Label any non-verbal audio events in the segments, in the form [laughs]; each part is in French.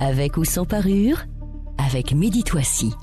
avec ou sans parure, avec Méditoisie.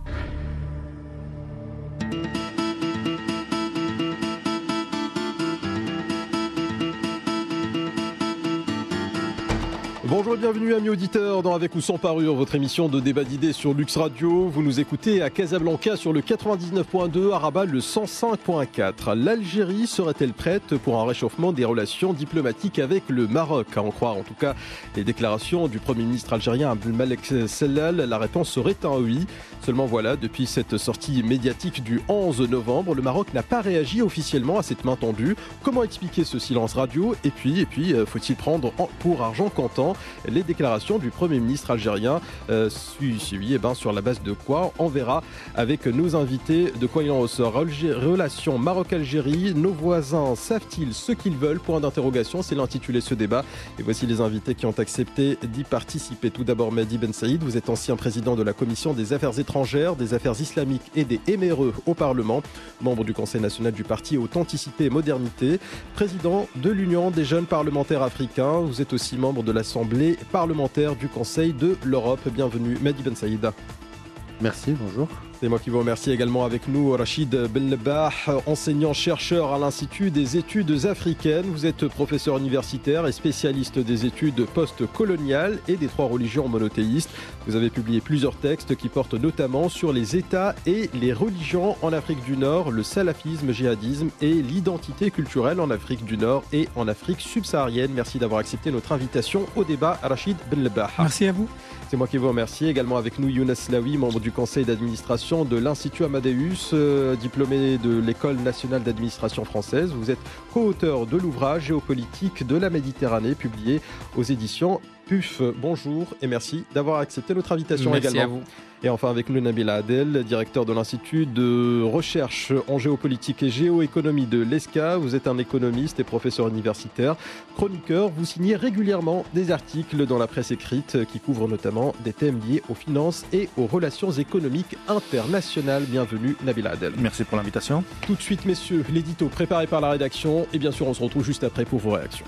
Bonjour et bienvenue amis auditeurs dans Avec ou sans parure, votre émission de débat d'idées sur Lux Radio. Vous nous écoutez à Casablanca sur le 99.2, à Rabat le 105.4. L'Algérie serait-elle prête pour un réchauffement des relations diplomatiques avec le Maroc À en croire en tout cas les déclarations du Premier ministre algérien Abdelmalek Sellal, la réponse serait un oui. Seulement voilà, depuis cette sortie médiatique du 11 novembre, le Maroc n'a pas réagi officiellement à cette main tendue. Comment expliquer ce silence radio Et puis, et puis euh, faut-il prendre pour argent comptant les déclarations du Premier ministre algérien. Euh, eh ben, sur la base de quoi on verra avec nos invités de quoi il en ressort. Relations Maroc-Algérie, nos voisins savent-ils ce qu'ils veulent Point d'interrogation, c'est l'intitulé ce débat. Et voici les invités qui ont accepté d'y participer. Tout d'abord Mehdi Ben Saïd, vous êtes ancien président de la Commission des Affaires étrangères, des Affaires islamiques et des MRE au Parlement, membre du Conseil national du parti Authenticité et Modernité, président de l'Union des jeunes parlementaires africains. Vous êtes aussi membre de l'Assemblée parlementaires parlementaire du Conseil de l'Europe. Bienvenue, Mehdi Ben Saïda. Merci, bonjour. C'est moi qui vous remercie également avec nous, Rachid Belbah, enseignant-chercheur à l'Institut des études africaines. Vous êtes professeur universitaire et spécialiste des études post-coloniales et des trois religions monothéistes. Vous avez publié plusieurs textes qui portent notamment sur les États et les religions en Afrique du Nord, le salafisme, djihadisme et l'identité culturelle en Afrique du Nord et en Afrique subsaharienne. Merci d'avoir accepté notre invitation au débat, Rachid Belbah. Merci à vous. C'est moi qui vous remercie. Également avec nous Younes Laoui, membre du conseil d'administration de l'Institut Amadeus, euh, diplômé de l'École nationale d'administration française. Vous êtes co-auteur de l'ouvrage Géopolitique de la Méditerranée, publié aux éditions Puf, bonjour et merci d'avoir accepté notre invitation également. Merci à vous. Et enfin avec nous Nabila Adel, directeur de l'Institut de recherche en géopolitique et géoéconomie de l'ESCA. Vous êtes un économiste et professeur universitaire, chroniqueur. Vous signez régulièrement des articles dans la presse écrite qui couvrent notamment des thèmes liés aux finances et aux relations économiques internationales. Bienvenue Nabila Adel. Merci pour l'invitation. Tout de suite messieurs, l'édito préparé par la rédaction et bien sûr on se retrouve juste après pour vos réactions.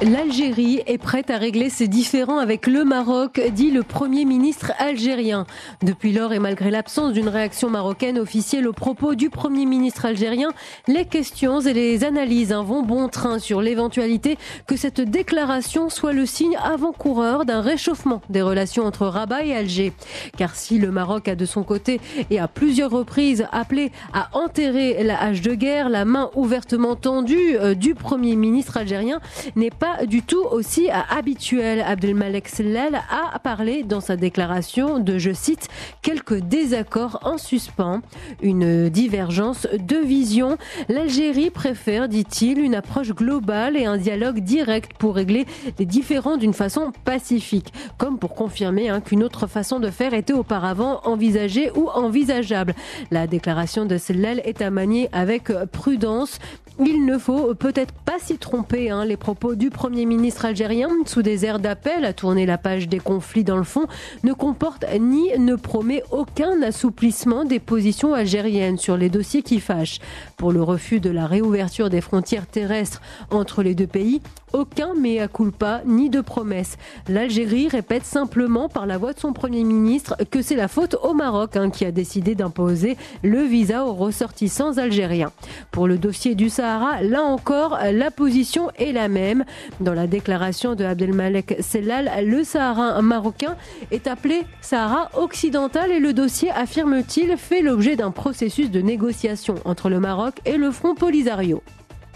L'Algérie est prête à régler ses différends avec le Maroc, dit le Premier ministre algérien. Depuis lors et malgré l'absence d'une réaction marocaine officielle aux propos du Premier ministre algérien, les questions et les analyses hein, vont bon train sur l'éventualité que cette déclaration soit le signe avant-coureur d'un réchauffement des relations entre Rabat et Alger. Car si le Maroc a de son côté et à plusieurs reprises appelé à enterrer la hache de guerre, la main ouvertement tendue euh, du Premier ministre algérien n'est pas du tout aussi habituel. Abdelmalek Sellal a parlé dans sa déclaration de, je cite, quelques désaccords en suspens, une divergence de vision. L'Algérie préfère, dit-il, une approche globale et un dialogue direct pour régler les différends d'une façon pacifique, comme pour confirmer hein, qu'une autre façon de faire était auparavant envisagée ou envisageable. La déclaration de Sellal est à manier avec prudence. Il ne faut peut-être pas s'y tromper. Hein. les propos du Premier ministre algérien, sous des airs d'appel à tourner la page des conflits dans le fond, ne comporte ni ne promet aucun assouplissement des positions algériennes sur les dossiers qui fâchent. Pour le refus de la réouverture des frontières terrestres entre les deux pays, aucun mea culpa ni de promesse. L'Algérie répète simplement par la voix de son Premier ministre que c'est la faute au Maroc hein, qui a décidé d'imposer le visa aux ressortissants algériens. Pour le dossier du Sahara, là encore, la position est la même. Dans la déclaration de Abdelmalek Sellal, le Sahara marocain est appelé Sahara occidental et le dossier, affirme-t-il, fait l'objet d'un processus de négociation entre le Maroc et le Front Polisario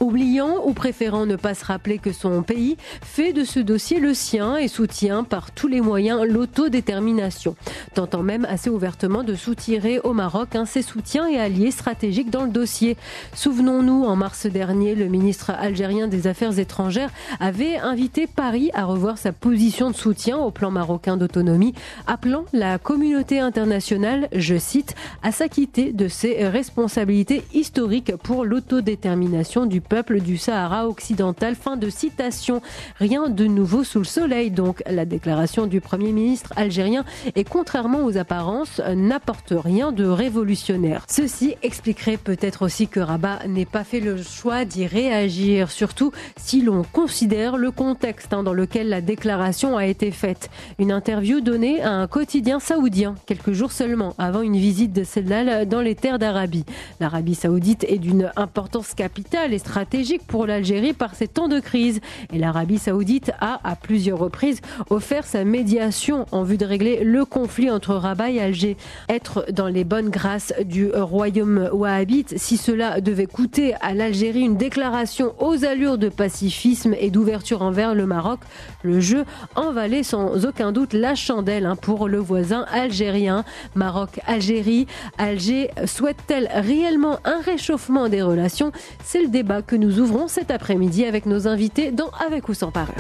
oubliant ou préférant ne pas se rappeler que son pays fait de ce dossier le sien et soutient par tous les moyens l'autodétermination, tentant même assez ouvertement de soutirer au Maroc ses soutiens et alliés stratégiques dans le dossier. Souvenons-nous, en mars dernier, le ministre algérien des Affaires étrangères avait invité Paris à revoir sa position de soutien au plan marocain d'autonomie, appelant la communauté internationale, je cite, à s'acquitter de ses responsabilités historiques pour l'autodétermination du pays peuple du Sahara occidental. Fin de citation. Rien de nouveau sous le soleil. Donc la déclaration du Premier ministre algérien est contrairement aux apparences n'apporte rien de révolutionnaire. Ceci expliquerait peut-être aussi que Rabat n'ait pas fait le choix d'y réagir, surtout si l'on considère le contexte hein, dans lequel la déclaration a été faite. Une interview donnée à un quotidien saoudien quelques jours seulement avant une visite de celle-là dans les terres d'Arabie. L'Arabie saoudite est d'une importance capitale et stratégique pour l'Algérie par ces temps de crise. Et l'Arabie saoudite a, à plusieurs reprises, offert sa médiation en vue de régler le conflit entre Rabat et Alger. Être dans les bonnes grâces du royaume wahhabite, si cela devait coûter à l'Algérie une déclaration aux allures de pacifisme et d'ouverture envers le Maroc, le jeu en valait sans aucun doute la chandelle hein, pour le voisin algérien. Maroc-Algérie, Alger souhaite-t-elle réellement un réchauffement des relations C'est le débat que nous ouvrons cet après-midi avec nos invités dans Avec ou sans parure.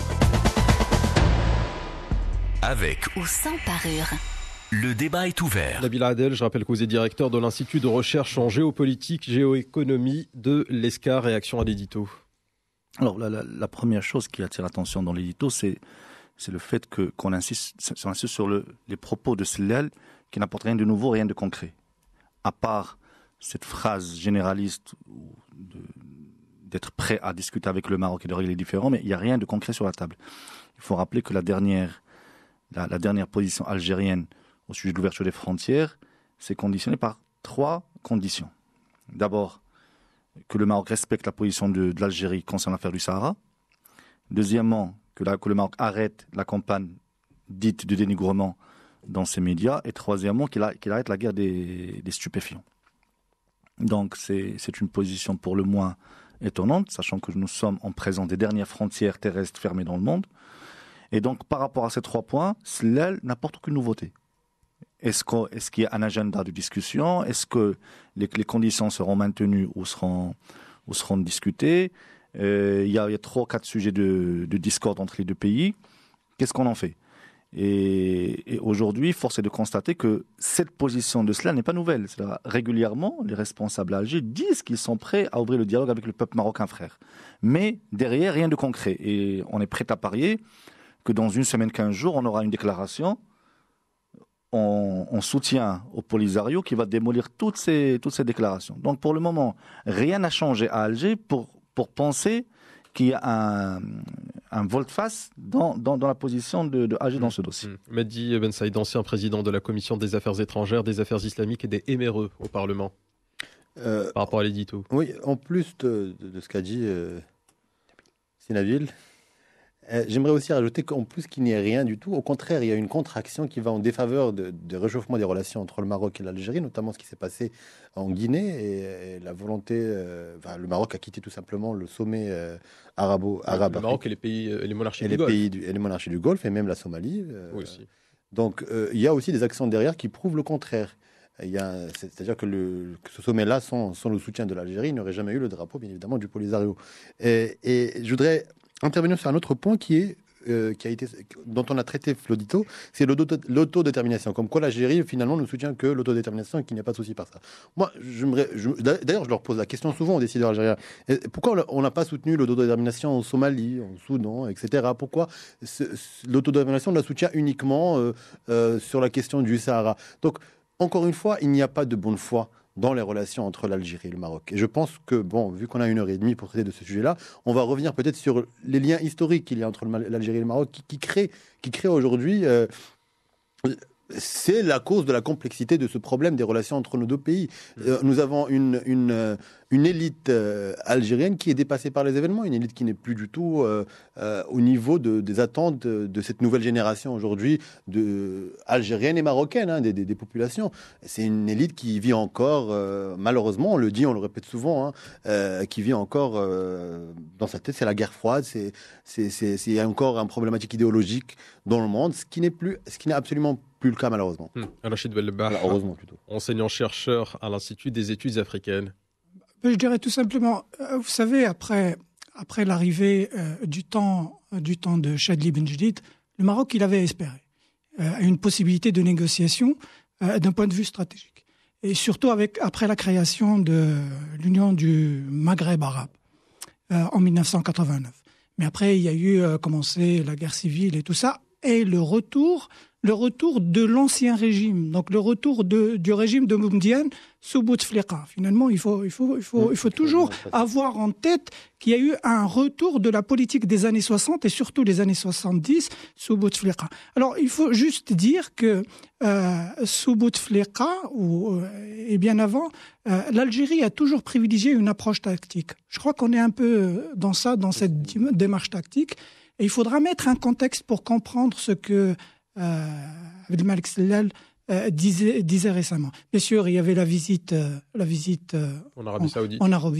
Avec ou sans parure. Le débat est ouvert. David Adel, je rappelle que vous êtes directeur de l'Institut de recherche en géopolitique, géoéconomie de l'ESCA, réaction à l'édito. Alors, la, première chose qui attire l'attention dans l'édito, c'est, c'est le fait que, qu'on insiste, sur le, les propos de Slal qui n'apportent rien de nouveau, rien de concret. À part cette phrase généraliste de, d'être prêt à discuter avec le Maroc et de régler les différends, mais il n'y a rien de concret sur la table. Il faut rappeler que la dernière, la, dernière position algérienne au sujet de l'ouverture des frontières, c'est conditionnée par trois conditions. D'abord, que le Maroc respecte la position de, l'Algérie concernant l'affaire du Sahara. Deuxièmement, que, le Maroc arrête la campagne dite de dénigrement dans ses médias. Et troisièmement, qu'il arrête la guerre des, des stupéfiants. Donc c'est une position pour le moins étonnante, sachant que nous sommes en présence des dernières frontières terrestres fermées dans le monde. Et donc, par rapport à ces trois points, cela n'apporte aucune nouveauté. Est-ce qu'il est y a un agenda de discussion Est-ce que les, conditions seront maintenues ou seront, ou seront discutées euh, Il y, a trois, quatre sujets de, de discorde entre les deux pays. Qu'est-ce qu'on en fait et, aujourd'hui, force est de constater que cette position de cela n'est pas nouvelle. Régulièrement, les responsables Alger disent qu'ils sont prêts à ouvrir le dialogue avec le peuple marocain frère. Mais derrière, rien de concret. Et on est prêt à parier que dans une semaine, quinze jours, on aura une déclaration on, soutient au Polisario qui va démolir toutes ces, toutes ces déclarations. Donc pour le moment, rien n'a changé à Alger pour, pour penser qu'il y a un, un volte-face dans, dans, la position de, de AG mmh. dans ce dossier. Mmh. Mehdi Ben Saïd, ancien président de la Commission des affaires étrangères, des affaires islamiques et des éméreux au Parlement. Euh, par rapport à l'édito. Oui, en plus de, ce qu'a dit euh, euh, j'aimerais aussi rajouter qu'en plus qu'il n'y ait rien du tout, au contraire, il y a une contraction qui va en défaveur de, réchauffement des relations entre le Maroc et l'Algérie, notamment ce qui s'est passé en Guinée et, la volonté. Euh, le Maroc a quitté tout simplement le sommet euh, arabo arabe. Le Maroc et les pays, les monarchies du Golfe. et les du Golfe et même la Somalie. Donc il y a aussi des actions derrière qui prouvent le contraire. C'est-à-dire que, ce sommet-là, sans, le soutien de l'Algérie, n'aurait jamais eu le drapeau, bien évidemment, du Polisario. Et, et je voudrais Intervenons sur un autre point qui est euh, qui a été, dont on a traité Flodito, c'est l'autodétermination. Comme quoi l'Algérie, finalement, ne soutient que l'autodétermination et qu'il n'y a pas de souci par ça. Moi, d'ailleurs, je leur pose la question souvent aux décideurs algériens. Pourquoi on n'a pas soutenu l'autodétermination en Somalie, en Soudan, etc. Pourquoi l'autodétermination, on la soutient uniquement euh, euh, sur la question du Sahara Donc, encore une fois, il n'y a pas de bonne foi dans les relations entre l'Algérie et le Maroc. Et je pense que, bon, vu qu'on a une heure et demie pour traiter de ce sujet-là, on va revenir peut-être sur les liens historiques qu'il y a entre l'Algérie et le Maroc qui, créent qui crée aujourd'hui. Euh, c'est la cause de la complexité de ce problème des relations entre nos deux pays. Euh, nous avons une, une, euh, une élite euh, algérienne qui est dépassée par les événements, une élite qui n'est plus du tout euh, euh, au niveau de, des attentes de, cette nouvelle génération aujourd'hui, de, algérienne et marocaine, hein, des, populations. C'est une élite qui vit encore, malheureusement, on le dit, on le répète souvent, hein, qui vit encore dans sa tête, c'est la guerre froide, c'est, c'est, encore un problématique idéologique dans le monde, ce qui n'est plus, ce qui n'est absolument plus le cas malheureusement. heureusement Rachid enseignant-chercheur à l'Institut des études africaines. Euh, je dirais tout simplement, euh, vous savez, après, après l'arrivée euh, du, temps, du temps de Chadli Benjdid, le Maroc, il avait espéré une possibilité de négociation d'un point de vue stratégique. Et surtout avec, après la création de l'Union du Maghreb arabe en 1989. Mais après, il y a eu commencé la guerre civile et tout ça, et le retour, le retour de l'ancien régime, donc le retour du régime de Moumdiane sous Bouteflika. Finalement, il faut, mmh, toujours avoir en tête qu'il y a eu un retour de la politique des années 60 et surtout des années 70 sous Bouteflika. Alors, il faut juste dire que euh, sous Bouteflika, ou, euh, et bien avant, euh, l'Algérie a toujours privilégié une approche tactique. Je crois qu'on est un peu euh, dans ça, dans cette mmh. démarche tactique. Et il faudra mettre un contexte pour comprendre ce que Abdelmalek euh, disait, disait, récemment. Bien sûr, il y avait la visite, euh, la visite euh, en, Arabie Saoudite.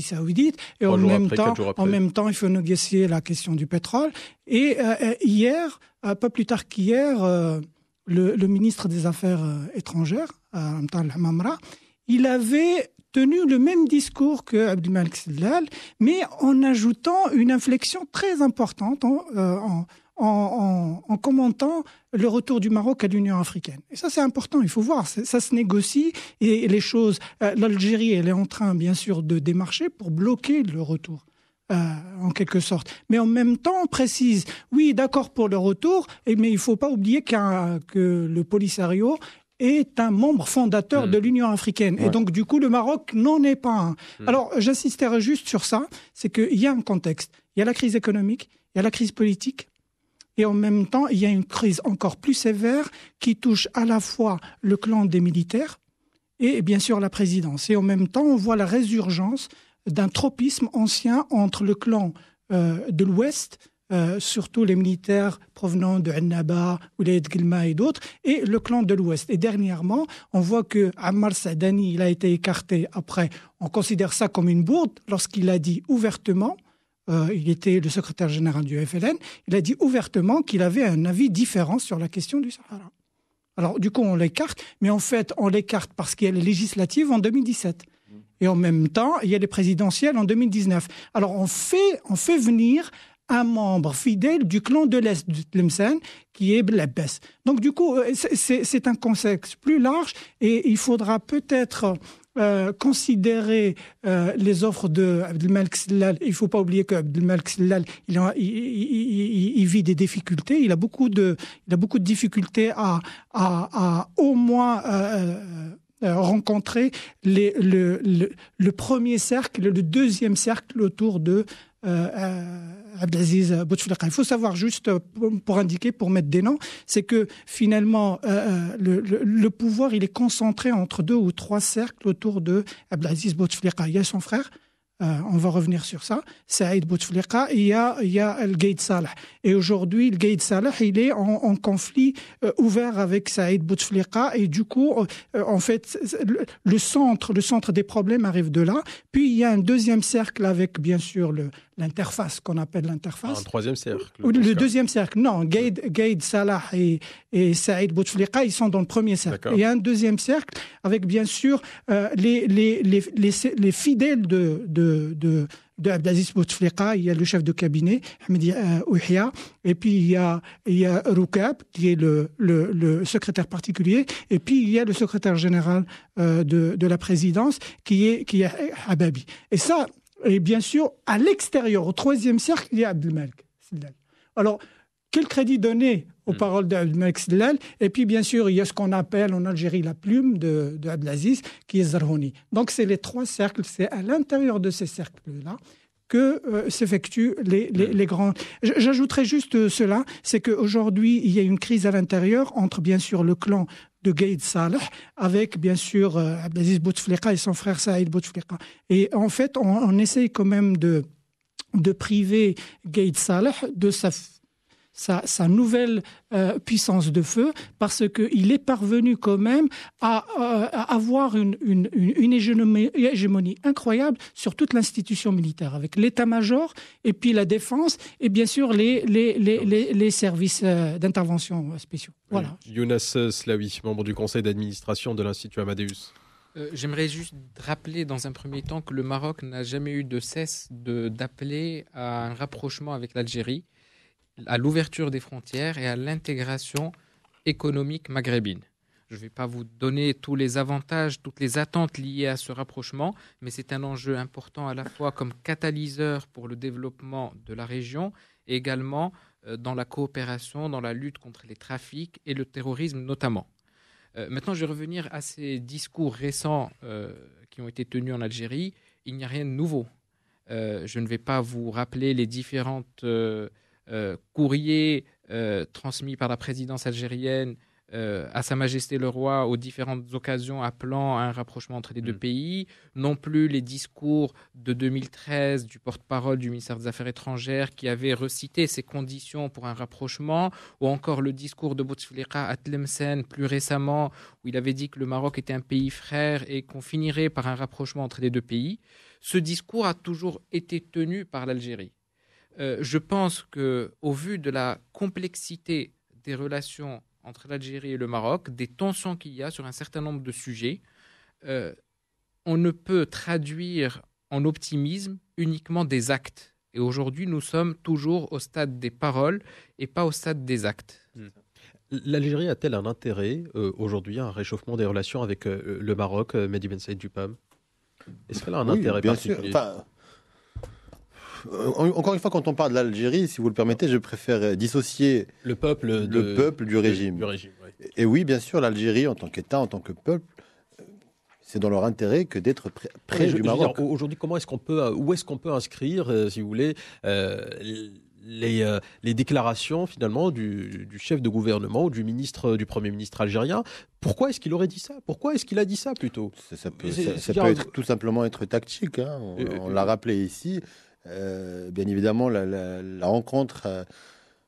Saoudite. et en même, temps, en même temps, il faut négocier la question du pétrole. Et hier, pas plus tard qu'hier, le, ministre des Affaires étrangères, Amtal Hamamra, il avait tenu le même discours que Abdelmalek mais en ajoutant une inflexion très importante en, en en, commentant le retour du Maroc à l'Union africaine. Et ça, c'est important, il faut voir, ça se négocie et les choses. Euh, L'Algérie, elle est en train, bien sûr, de démarcher pour bloquer le retour. Euh, en quelque sorte. Mais en même temps, on précise, oui, d'accord pour le retour, mais il ne faut pas oublier que le Polisario est un membre fondateur mm. de l'Union africaine. Et donc, du coup, le Maroc n'en est pas un. Mm. Alors, j'insisterai juste sur ça, c'est qu'il y a un contexte. Il y a la crise économique, il y a la crise politique, et en même temps, il y a une crise encore plus sévère qui touche à la fois le clan des militaires et bien sûr la présidence. Et en même temps, on voit la résurgence d'un tropisme ancien entre le clan euh, de l'Ouest, euh, surtout les militaires provenant de Annaba, Ouled Gilma et d'autres, et le clan de l'Ouest. Et dernièrement, on voit que Ammar Sadani, il a été écarté après. On considère ça comme une bourde lorsqu'il a dit ouvertement euh, il était le secrétaire général du FLN, il a dit ouvertement qu'il avait un avis différent sur la question du Sahara. Alors du coup, on l'écarte, mais en fait, on l'écarte parce qu'il y a les législatives en 2017. Et en même temps, il y a les présidentielles en 2019. Alors on fait, on fait venir un membre fidèle du clan de l'Est de Tlemcen, qui est Blabbès. Donc du coup, euh, c'est un contexte plus large et il faudra peut-être euh, considérer euh, les offres de Abdelmalek Sellal, il ne faut pas oublier que Abdelmalek Sellal, il, il, vit des difficultés, il a beaucoup de, il a beaucoup de difficultés à, à, à au moins euh, euh rencontrer les, le, le, le, premier cercle, le deuxième cercle autour de... Abdelaziz Il faut savoir juste, euh, pour indiquer, pour mettre des noms, c'est que finalement, euh, euh, le, pouvoir, il est concentré entre deux ou trois cercles autour de Abdelaziz Bouteflika. Il y a son frère, euh, on va revenir sur ça. Saïd Bouteflika, il y a, il y a El Gaïd Salah. Et aujourd'hui, El Gaïd Salah, il est en, conflit euh, ouvert avec Saïd Bouteflika. Et du coup, euh, en fait, le, centre, le centre des problèmes arrive de là. Puis il y a un deuxième cercle avec, bien sûr, le, l'interface qu'on appelle l'interface. Un troisième cercle. Le, deuxième cercle. Non, Gaïd, Salah et, Saïd Bouteflika, ils sont dans le premier cercle. il y a un deuxième cercle avec, bien sûr, les, les, les, les, fidèles de, de de, de, Bouteflika, il y a le chef de cabinet, Ahmed euh, Ouhia, et puis il y a, il y a Roukab, qui est le, le, secrétaire particulier, et puis il y a le secrétaire général euh, de, de, la présidence, qui est, qui est Hababi. Et ça, et bien sûr, à l'extérieur, au troisième cercle, il y a Abdelmalek. Alors, quel crédit donner aux hmm. paroles paroles Dlal Et puis, bien sûr, il y a ce qu'on appelle en Algérie la plume de, qui est Zarhouni. Donc, c'est les trois cercles. C'est à l'intérieur de ces cercles-là que euh, s'effectuent les, les, hmm. grands. J'ajouterai juste euh, cela, c'est qu'aujourd'hui, il y a une crise à l'intérieur entre, bien sûr, le clan de Gaïd Salah, avec, bien sûr, euh, Abdelaziz Bouteflika et son frère Saïd Bouteflika. Et en fait, on, essaye quand même de, de priver Gaïd Salah de sa sa, nouvelle euh, puissance de feu, parce qu'il est parvenu quand même à, euh, avoir une, une, une, hégémonie incroyable sur toute l'institution militaire, avec l'état-major et puis la défense et bien sûr les, les, les, les, services euh, d'intervention spéciaux. Voilà. Younes Slawi, membre du conseil d'administration de l'Institut Amadeus. J'aimerais juste rappeler dans un premier temps que le Maroc n'a jamais eu de cesse d'appeler à un rapprochement avec l'Algérie à l'ouverture des frontières et à l'intégration économique maghrébine. Je ne vais pas vous donner tous les avantages, toutes les attentes liées à ce rapprochement, mais c'est un enjeu important à la fois comme catalyseur pour le développement de la région et également euh, dans la coopération, dans la lutte contre les trafics et le terrorisme notamment. Euh, maintenant, je vais revenir à ces discours récents euh, qui ont été tenus en Algérie. Il n'y a rien de nouveau. je ne vais pas vous rappeler les différentes euh, courrier euh, transmis par la présidence algérienne euh, à Sa Majesté le Roi aux différentes occasions appelant à un rapprochement entre les deux mm. pays, non plus les discours de 2013 du porte-parole du ministère des Affaires étrangères qui avait recité ces conditions pour un rapprochement, ou encore le discours de Bouteflika à Tlemcen plus récemment où il avait dit que le Maroc était un pays frère et qu'on finirait par un rapprochement entre les deux pays. Ce discours a toujours été tenu par l'Algérie. Euh, je pense que, au vu de la complexité des relations entre l'Algérie et le Maroc, des tensions qu'il y a sur un certain nombre de sujets, euh, on ne peut traduire en optimisme uniquement des actes. Et aujourd'hui, nous sommes toujours au stade des paroles et pas au stade des actes. Hmm. L'Algérie a-t-elle un intérêt euh, aujourd'hui à un réchauffement des relations avec le Maroc, Mehdi Ben Dupam Est-ce qu'elle a un intérêt particulier euh, encore une fois, quand on parle de l'Algérie, si vous le permettez, je préfère dissocier le peuple, de, peuple du régime. Et oui, bien sûr, l'Algérie, en tant qu'État, en tant que peuple, c'est dans leur intérêt que d'être près, du Maroc. Aujourd'hui, comment est-ce qu'on peut, euh, où est-ce qu'on peut inscrire, euh, si vous voulez, les, déclarations finalement du, chef de gouvernement ou du ministre, du premier ministre algérien Pourquoi est-ce qu'il aurait dit ça Pourquoi est-ce qu'il a dit ça plutôt Ça, peut, tout simplement être tactique. Hein. on l'a rappelé ici. Euh, bien évidemment, la, rencontre euh,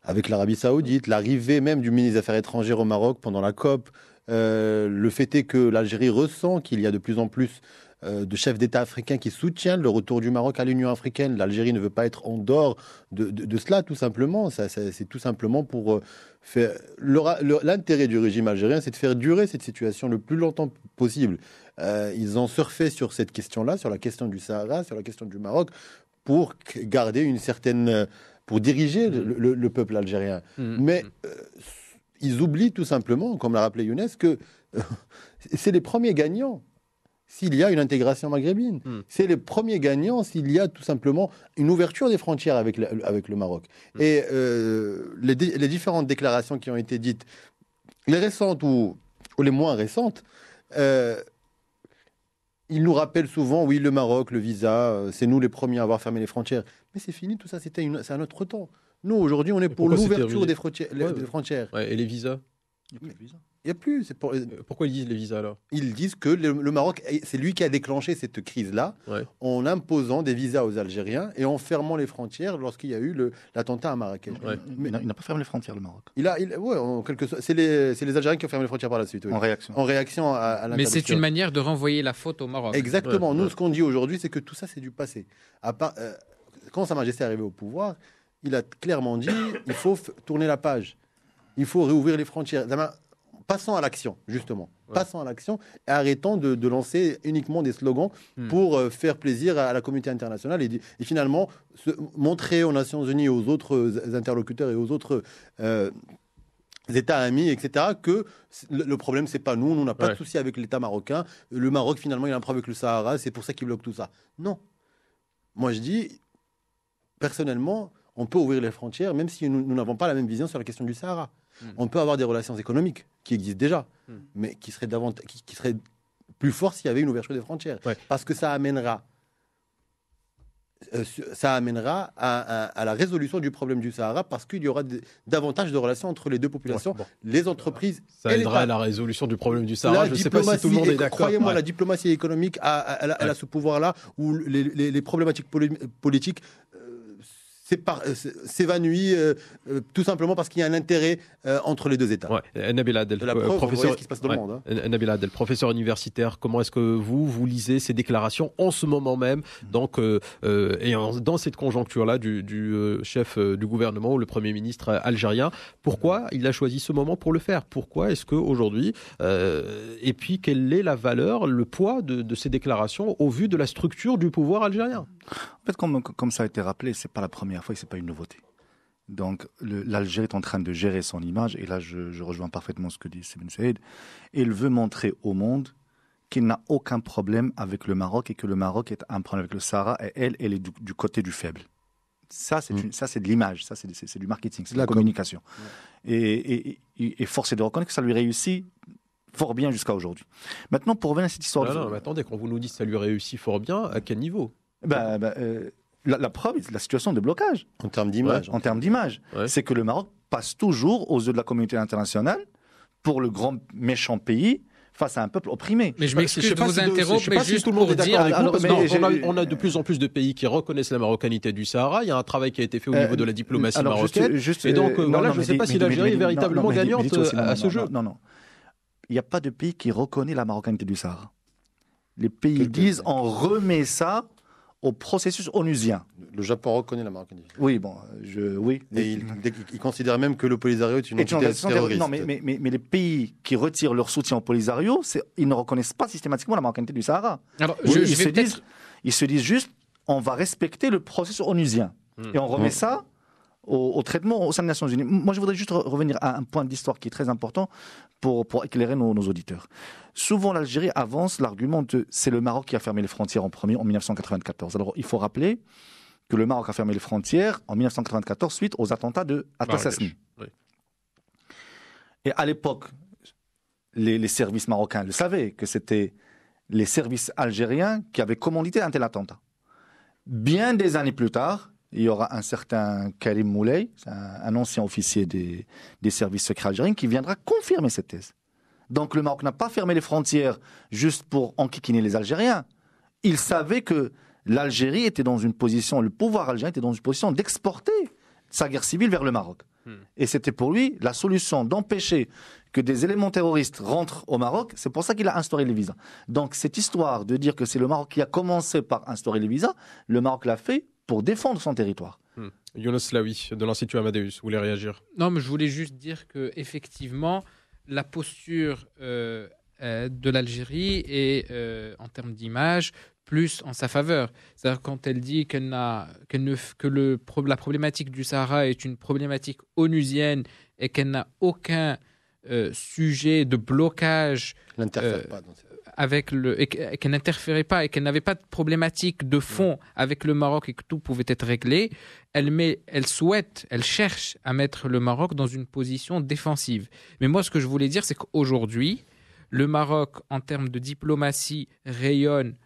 avec l'Arabie Saoudite, l'arrivée même du ministre des Affaires étrangères au Maroc pendant la COP, euh, le fait est que l'Algérie ressent qu'il y a de plus en plus de chefs d'État africains qui soutiennent le retour du Maroc à l'Union africaine. L'Algérie ne veut pas être en dehors de, cela, tout simplement. c'est tout simplement pour faire. L'intérêt du régime algérien, c'est de faire durer cette situation le plus longtemps possible. ils ont surfé sur cette question-là, sur la question du Sahara, sur la question du Maroc, pour garder une certaine. Euh, pour diriger mm. le, peuple algérien. Mm, mm, Mais euh, ils oublient tout simplement, comme l'a rappelé Younes, que euh, [laughs] c'est les premiers gagnants s'il y a une intégration maghrébine. C'est les premiers gagnants s'il y a tout simplement une ouverture des frontières avec le, avec le Maroc. Et les, différentes déclarations qui ont été dites, les récentes ou, les moins récentes, ils nous rappellent souvent, oui, le Maroc, le visa, euh, c'est nous les premiers à avoir fermé les frontières. Mais c'est fini, tout ça, c'était c'est un autre temps. Nous, aujourd'hui, on est pour l'ouverture des frontières. et les visas il n'y a plus Pour... Euh, euh, pourquoi ils disent les visas alors Ils disent que le, Maroc, eh, c'est lui qui a déclenché cette crise-là en imposant des visas aux Algériens et en fermant les frontières lorsqu'il y a eu l'attentat à Marrakech. Mais il n'a pas fermé les frontières, le Maroc. Il a, ouais, quelque c'est les, les, Algériens qui ont fermé les frontières par la suite. En réaction. En réaction à, à Mais c'est une manière de renvoyer la faute au Maroc. Exactement. Nous, ce qu'on dit aujourd'hui, c'est que tout ça, c'est du passé. À part, euh, quand Sa Majesté est arrivée au pouvoir, il a clairement dit il faut tourner la page il faut réouvrir les frontières. Passons à l'action, justement. Passons à l'action et arrêtons de, lancer uniquement des slogans hmm. pour euh, faire plaisir à, la communauté internationale et, finalement se, montrer aux Nations Unies, aux autres euh, interlocuteurs et aux autres euh, États amis, etc., que le problème, n'est pas nous, nous, on n'a pas de souci avec l'État marocain. Le Maroc, finalement, il a un problème avec le Sahara, c'est pour ça qu'il bloque tout ça. Non. Moi, je dis, personnellement, on peut ouvrir les frontières, même si nous n'avons pas la même vision sur la question du Sahara. Mm. On peut avoir des relations économiques qui existent déjà, mm. mais qui seraient, qui, plus fortes s'il y avait une ouverture des frontières. Parce que ça amènera, euh, ça amènera à, la résolution du problème du Sahara parce qu'il y aura davantage de relations entre les deux populations, les entreprises. Ça aidera à la résolution du problème du Sahara. Je ne sais pas si tout le monde est d'accord. Croyez-moi, la diplomatie économique, a, ce pouvoir-là où les, problématiques politiques euh, s'évanouit euh, euh, tout simplement parce qu'il y a un intérêt entre les deux États. Adel, professeur, universitaire, comment est-ce que vous, vous lisez ces déclarations en ce moment même, donc, et dans cette conjoncture-là du, chef du gouvernement ou le Premier ministre algérien Pourquoi il a choisi ce moment pour le faire Pourquoi est-ce qu'aujourd'hui, et puis quelle est la valeur, le poids de ces déclarations au vu de la structure du pouvoir algérien en fait, comme, ça a été rappelé, c'est pas la première fois et n'est pas une nouveauté. Donc l'Algérie est en train de gérer son image, et là je, rejoins parfaitement ce que dit Sebin Saïd, et il veut montrer au monde qu'il n'a aucun problème avec le Maroc et que le Maroc est un problème avec le Sahara et elle, elle est du, côté du faible. Mm. Ça, c'est de l'image, ça c'est du marketing, c'est de la communication. Et, et, et, force est de reconnaître que ça lui réussit fort bien jusqu'à aujourd'hui. Maintenant, pour revenir à cette histoire... attendez, quand vous nous dites ça lui réussit fort bien, à quel niveau bah, bah, euh, la, preuve, c'est la situation de blocage. En termes d'image. en termes d'image. C'est que le Maroc passe toujours aux yeux de la communauté internationale pour le grand méchant pays face à un peuple opprimé. Mais je m'excuse de vous interrompre, mais juste pour dire... on, a, de plus en plus de pays qui reconnaissent la marocanité du Sahara, il y a un travail qui a été fait au euh, niveau de la diplomatie marocaine, et donc euh, je ne sais pas si l'Algérie est véritablement gagnante à ce jeu. Non, non, il n'y a pas de pays qui reconnaît la marocanité du Sahara. Les pays disent on remet ça au processus onusien. Le Japon reconnaît la Marocanité. Oui, bon, je, oui. Et il, considère même que le Polisario est une entité terroriste. Non, mais, les pays qui retirent leur soutien au Polisario, ils ne reconnaissent pas systématiquement la Marocanité du Sahara. ils, se disent, ils se disent juste, on va respecter le processus onusien. Hmm. Et on remet hmm. ça au, traitement au sein des Nations Unies. Moi, je voudrais juste revenir à un point d'histoire qui est très important pour, pour éclairer nos, auditeurs. Souvent, l'Algérie avance l'argument de c'est le Maroc qui a fermé les frontières en premier en 1994. Alors, il faut rappeler que le Maroc a fermé les frontières en 1994 suite aux attentats de Atasasni. Et à l'époque, les, les, services marocains le savaient que c'était les services algériens qui avaient commandité un tel attentat. Bien des années plus tard, il y aura un certain Karim Moulay, un, ancien officier des, des services secrets algériens, qui viendra confirmer cette thèse. Donc le Maroc n'a pas fermé les frontières juste pour enquiquiner les Algériens. Il savait que l'Algérie était dans une position, le pouvoir algérien était dans une position d'exporter sa guerre civile vers le Maroc. Hmm. Et c'était pour lui la solution d'empêcher que des éléments terroristes rentrent au Maroc. C'est pour ça qu'il a instauré les visas. Donc cette histoire de dire que c'est le Maroc qui a commencé par instaurer les visas, le Maroc l'a fait pour défendre son territoire. Hmm. Younes de l'Institut Amadeus, voulait réagir Non, mais je voulais juste dire que effectivement, la posture euh, euh, de l'Algérie est, euh, en termes d'image, plus en sa faveur. C'est-à-dire quand elle dit qu'elle n'a, ne, que le, la problématique du Sahara est une problématique onusienne et qu'elle n'a aucun sujet de blocage. pas avec le, et qu'elle n'interférait pas et qu'elle n'avait pas de problématique de mm. fond avec le Maroc et que tout pouvait être réglé, elle, elle souhaite, elle cherche à mettre le Maroc dans une position défensive. Mais moi, ce que je voulais dire, c'est qu'aujourd'hui, le Maroc, en termes de diplomatie, rayonne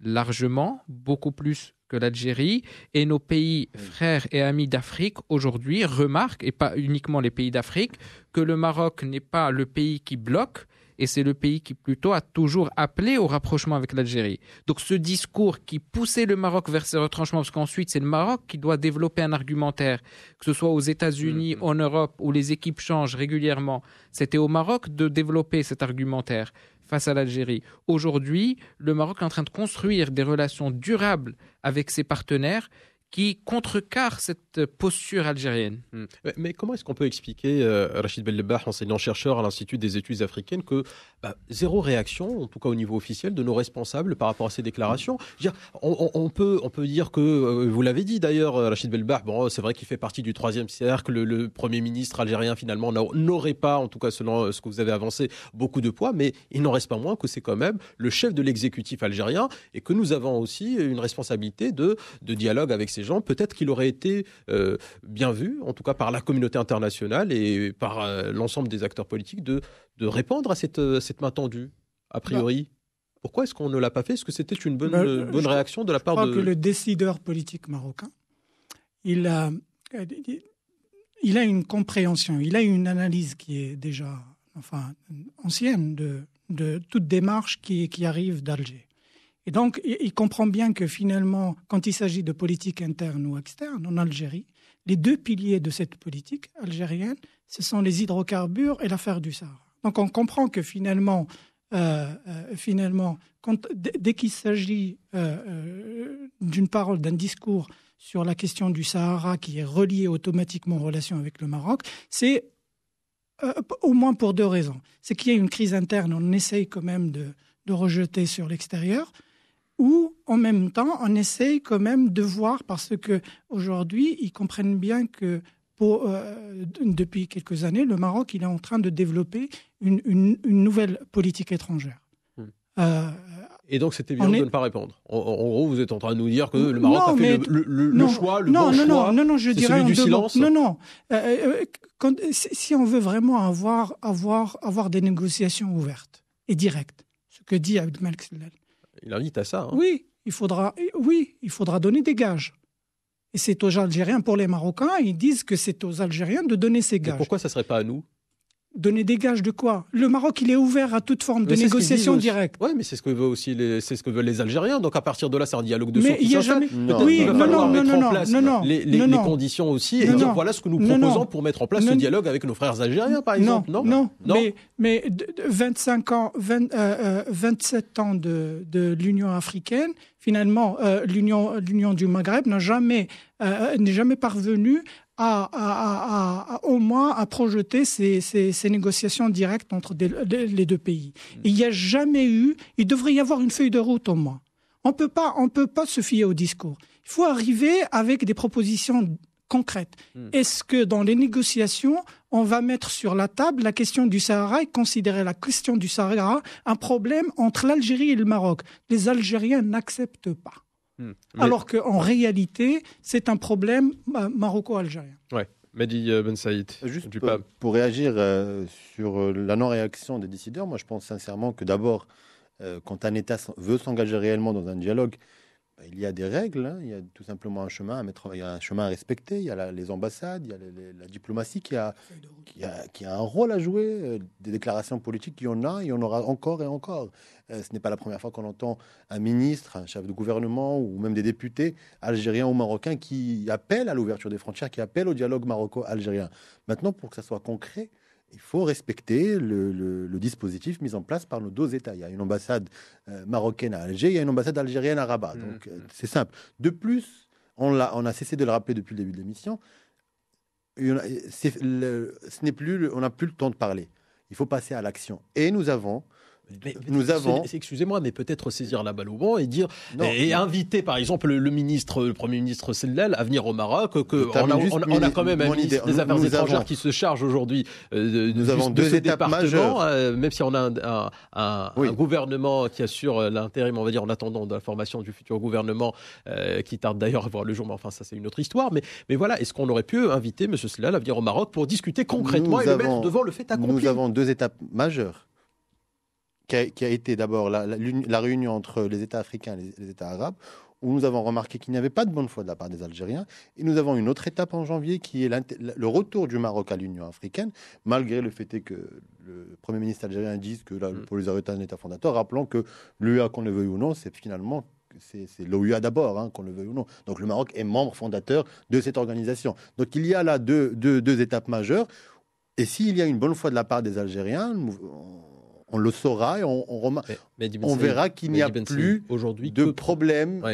largement, beaucoup plus que l'Algérie et nos pays mm. frères et amis d'Afrique aujourd'hui remarquent, et pas uniquement les pays d'Afrique, que le Maroc n'est pas le pays qui bloque, et c'est le pays qui plutôt a toujours appelé au rapprochement avec l'Algérie. Donc ce discours qui poussait le Maroc vers ses retranchements, parce qu'ensuite c'est le Maroc qui doit développer un argumentaire, que ce soit aux États-Unis, mm-hmm. en Europe, où les équipes changent régulièrement, c'était au Maroc de développer cet argumentaire face à l'Algérie. Aujourd'hui, le Maroc est en train de construire des relations durables avec ses partenaires qui contrecarre cette posture algérienne. Hmm. Mais comment est-ce qu'on peut expliquer, euh, Rachid Bellebach, enseignant-chercheur à l'Institut des études africaines, que bah, zéro réaction, en tout cas au niveau officiel, de nos responsables par rapport à ces déclarations. Dire, on, peut, on peut dire que, euh, vous l'avez dit d'ailleurs, euh, Rachid Belbach, bon, c'est vrai qu'il fait partie du troisième cercle, le Premier ministre algérien finalement n'aurait pas, en tout cas selon euh, ce que vous avez avancé, beaucoup de poids, mais il n'en reste pas moins que c'est quand même le chef de l'exécutif algérien et que nous avons aussi une responsabilité de, dialogue avec ces gens. Peut-être qu'il aurait été bien vu, en tout cas par la communauté internationale et par l'ensemble des acteurs politiques, de, de répondre à cette cette main tendue, a priori. Pourquoi est-ce qu'on ne l'a pas fait Est-ce que c'était une bonne, bah, euh, bonne réaction de la part de... Je crois que le décideur politique marocain, il a, euh, il a une compréhension, il a une analyse qui est déjà enfin, ancienne de, toute démarche qui, qui arrive d'Alger. Et donc, il comprend bien que finalement, quand il s'agit de politique interne ou externe en Algérie, les deux piliers de cette politique algérienne, ce sont les hydrocarbures et l'affaire du Sahara. Donc on comprend que finalement, euh, euh, finalement, dès qu'il s'agit euh, d'une parole, d'un discours sur la question du Sahara qui est relié automatiquement en relation avec le Maroc, c'est au moins pour deux raisons. C'est qu'il y a une crise interne, on essaye quand même de, rejeter sur l'extérieur, ou en même temps, on essaye quand même de voir, parce que aujourd'hui, ils comprennent bien que pour, euh, depuis quelques années, le Maroc il est en train de développer une, nouvelle politique étrangère. Hmm. Euh, et donc c'était bien de ne pas répondre. En, gros, vous êtes en train de nous dire que le Maroc a fait le, choix, le non, bon non, choix. Non, non, non, je dirais du silence. Non, non. Euh, si on veut vraiment avoir, avoir, avoir des négociations ouvertes et directes, ce que dit Abdelmalek Il invite à ça. Hein. Oui, il faudra, oui, il faudra donner des gages. Et c'est aux Algériens, pour les Marocains, ils disent que c'est aux Algériens de donner ces gages. pourquoi ça ne serait pas à nous Donner des gages de quoi Le Maroc, il est ouvert à toute forme de négociation directe. Oui, mais c'est ce que veut aussi les, c'est ce que veulent les Algériens. Donc à partir de là, c'est un dialogue de mais il y a jamais... Oui, non, non, non, non, non, non, les, conditions aussi et donc, voilà ce que nous proposons pour mettre en place ce dialogue avec nos frères algériens, par exemple. Non, non, Mais, 25 ans, 27 euh, euh, ans de, l'Union africaine, finalement, euh, l'Union, l'Union du Maghreb n'a jamais n'est jamais parvenue au moins à projeter ces, ces, négociations directes entre les deux pays. Mm. il n'y a jamais eu, il devrait y avoir une feuille de route au moins. On peut pas, on peut pas se fier au discours. Il faut arriver avec des propositions concrètes. Mm. Est-ce que dans les négociations, on va mettre sur la table la question du Sahara et considérer la question du Sahara un problème entre l'Algérie et le Maroc Les Algériens n'acceptent pas. Hmm. Alors qu'en réalité, c'est un problème maroco-algérien. Ouais. Mehdi euh, Ben Saïd. Euh, juste pour, réagir euh, sur la non-réaction des décideurs, moi je pense sincèrement que d'abord, quand un État veut s'engager réellement dans un dialogue, ben, il y a des règles, hein. il y a tout simplement un chemin à mettre, un chemin à respecter, il y a les ambassades, il y a la diplomatie qui a, qui a, un rôle à jouer, euh, des déclarations politiques, il y en a, il y en aura encore et encore. Euh, ce n'est pas la première fois qu'on entend un ministre, un chef de gouvernement ou même des députés algériens ou marocains qui appellent à l'ouverture des frontières, qui appellent au dialogue maroco-algérien. Maintenant, pour que ça soit concret, il faut respecter le, dispositif mis en place par nos deux États. Il y a une ambassade euh, marocaine à Alger, il y a une ambassade algérienne à Rabat. Mm, Donc euh, mm. c'est simple. De plus, on a, on a cessé de le rappeler depuis le début de l'émission. ce n'est plus, on n'a plus le temps de parler. Il faut passer à l'action. Et nous avons euh, excusez-moi, mais peut-être saisir la balle au banc et dire et inviter, par exemple, le, ministre, le premier ministre Sellel à venir au Maroc. Que on, a, quand même un ministre des Affaires étrangères qui se charge aujourd'hui. Euh, nous deux de étapes majeures. Euh, même si on a un, gouvernement qui assure l'intérim, on va dire, en attendant de la formation du futur gouvernement, qui tarde d'ailleurs à voir le jour. Mais enfin, ça, c'est une autre histoire. Mais, voilà, est-ce qu'on aurait pu inviter M. Sellel à venir au Maroc pour discuter concrètement et le mettre devant le fait accompli Nous avons deux étapes majeures qui a, été d'abord la, réunion entre les États africains et les, États arabes, où nous avons remarqué qu'il n'y avait pas de bonne foi de la part des Algériens. Et nous avons une autre étape en janvier qui est le retour du Maroc à l'Union africaine, malgré le fait que le Premier ministre algérien dise que la, mm. pour Arabes, est un État fondateur, rappelant que l'UA, qu'on le veuille ou non, c'est finalement c'est l'OUA d'abord, hein, qu'on le veuille ou non. Donc le Maroc est membre fondateur de cette organisation. Donc il y a là deux, deux, deux étapes majeures. Et s'il y a une bonne foi de la part des Algériens, on le saura et on, on, verra qu'il n'y a plus aujourd'hui de problème.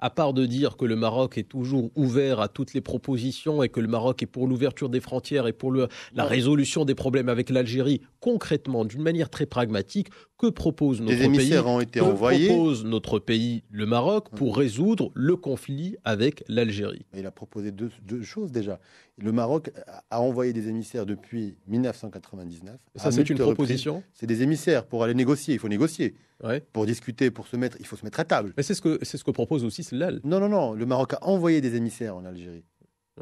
À part de dire que le Maroc est toujours ouvert à toutes les propositions et que le Maroc est pour l'ouverture des frontières et pour la résolution des problèmes avec l'Algérie, concrètement, d'une manière très pragmatique, propose notre pays propose notre pays, le Maroc, pour mmh. résoudre le conflit avec l'Algérie Il a proposé deux, choses déjà. Le Maroc a envoyé des émissaires depuis 1999. Ça, c'est une proposition C'est des émissaires pour aller négocier. Il faut négocier. Pour discuter, pour se mettre, il faut se mettre à table. Mais c'est ce que, ce que propose aussi là Non, non, non. Le Maroc a envoyé des émissaires en Algérie.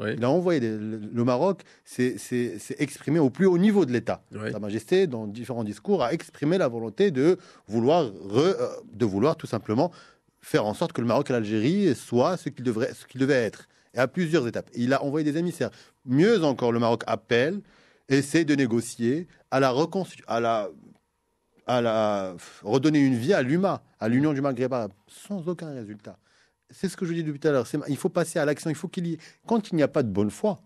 Il a envoyé le, Maroc s'est exprimé au plus haut niveau de l'État. Sa Majesté, dans différents discours, a exprimé la volonté de vouloir, euh, de vouloir tout simplement faire en sorte que le Maroc et l'Algérie soient ce qu'ils qu'ils devaient être. Et à plusieurs étapes. il a envoyé des émissaires. Mieux encore, le Maroc appelle, essaie de négocier à la, à à la redonner une vie à l'UMA, à l'Union du Maghreb, sans aucun résultat c'est ce que je dis depuis tout à l'heure. Il faut passer à l'action. Il faut qu'il Quand il n'y a pas de bonne foi,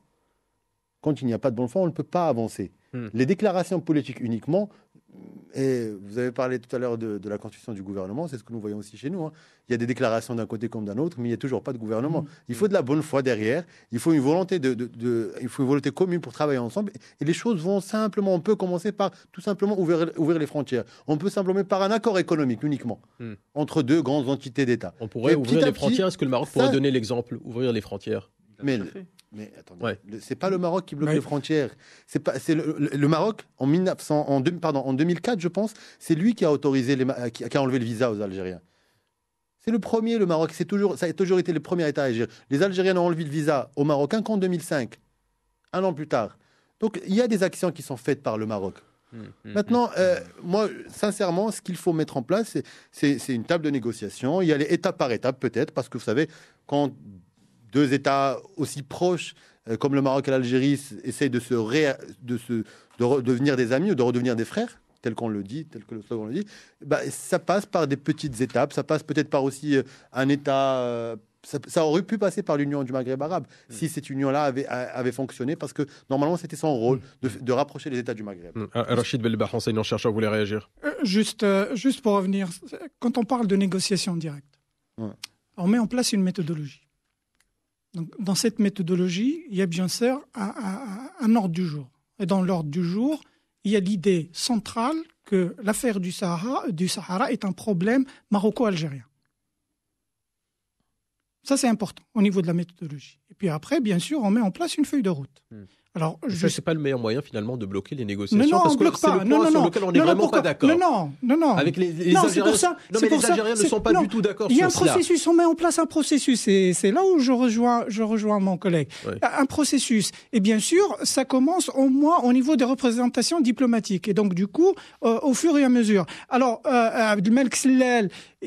quand il n'y a pas de bonne foi, on ne peut pas avancer. Hmm. Les déclarations politiques uniquement et vous avez parlé tout à l'heure de, la constitution du gouvernement, c'est ce que nous voyons aussi chez nous. Hein. Il y a des déclarations d'un côté comme d'un autre, mais il n'y a toujours pas de gouvernement. Mmh. Il faut de la bonne foi derrière, il faut une volonté, de, de, il faut une volonté commune pour travailler ensemble. Et les choses vont simplement, on peut commencer par tout simplement ouvrir, ouvrir les frontières. On peut simplement par un accord économique uniquement mmh. entre deux grandes entités d'État. On pourrait ouvrir les frontières. Est-ce que le Maroc pourrait donner l'exemple Ouvrir les frontières mais, mais attendez, ce c'est pas le Maroc qui bloque les frontières. C'est pas, c'est le, Maroc en 1900, en, pardon, en 2004, je pense, c'est lui qui a autorisé euh, qui, a enlevé le visa aux Algériens. C'est le premier, le Maroc. C'est toujours, ça a toujours été le premier État à agir. Les Algériens ont enlevé le visa aux Marocains qu'en 2005, un an plus tard. Donc il y a des actions qui sont faites par le Maroc. Hum, hum, hum. Maintenant, euh, moi, sincèrement, ce qu'il faut mettre en place, c'est une table de négociation. Il y a les étape par étape, peut-être, parce que vous savez, quand deux États aussi proches euh, comme le Maroc et l'Algérie essayent de, se de, se, redevenir des amis ou de redevenir des frères, tel qu'on le dit, tel que le slogan le dit, bah, ça passe par des petites étapes, ça passe peut-être par aussi euh, un État... Euh, ça, aurait pu passer par l'union du Maghreb arabe mm. si cette union-là avait, avait, fonctionné, parce que normalement c'était son rôle mm. de, rapprocher les États du Maghreb. Mmh. Rachid Belbah, enseignant chercheur, voulait réagir. Juste, juste pour revenir, quand on parle de négociation directe, on met en place une méthodologie dans cette méthodologie, il y a bien sûr un, ordre du jour. Et dans l'ordre du jour, il y a l'idée centrale que l'affaire du Sahara, est un problème maroco-algérien. Ça, c'est important au niveau de la méthodologie. Et puis après, bien sûr, on met en place une feuille de route. Hmm. Alors, je... pas le meilleur moyen finalement de bloquer les négociations. parce que c'est Le non, sur lequel on n'est vraiment pas d'accord. Non, non, non, Avec les, Algériens. Pour ça, non, mais les Algériens ne sont pas du tout d'accord. sur Il y a un processus. On met en place un processus. Et c'est là où je rejoins, mon collègue. Un processus. Et bien sûr, ça commence au moins au niveau des représentations diplomatiques. Et donc, du coup, euh, au fur et à mesure. Alors, euh, euh Abdelmalek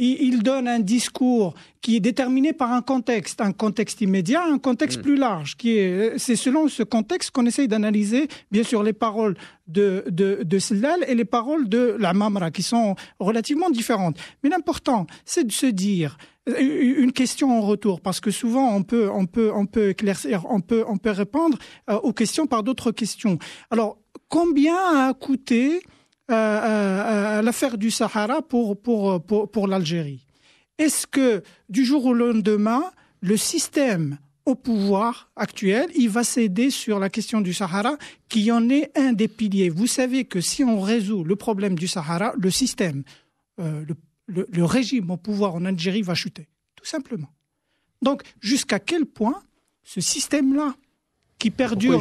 il donne un discours qui est déterminé par un contexte, un contexte immédiat, un contexte mm. plus large. Qui est, euh, c'est selon ce contexte qu'on essaye d'analyser, bien sûr, les paroles de, de, de et les paroles de la Mamra, qui sont relativement différentes. Mais l'important, c'est de se dire euh, une question en retour, parce que souvent on peut, on peut, on peut éclaircir, on peut, on peut répondre euh, aux questions par d'autres questions. Alors, combien a coûté à euh, euh, euh, l'affaire du Sahara pour, pour, pour, l'Algérie. Est-ce que du jour au lendemain, le système au pouvoir actuel, il va céder sur la question du Sahara, qui en est un des piliers. Vous savez que si on résout le problème du Sahara, le système, le, régime au pouvoir en Algérie va chuter, tout simplement. Donc, jusqu'à quel point ce système-là, qui perdure.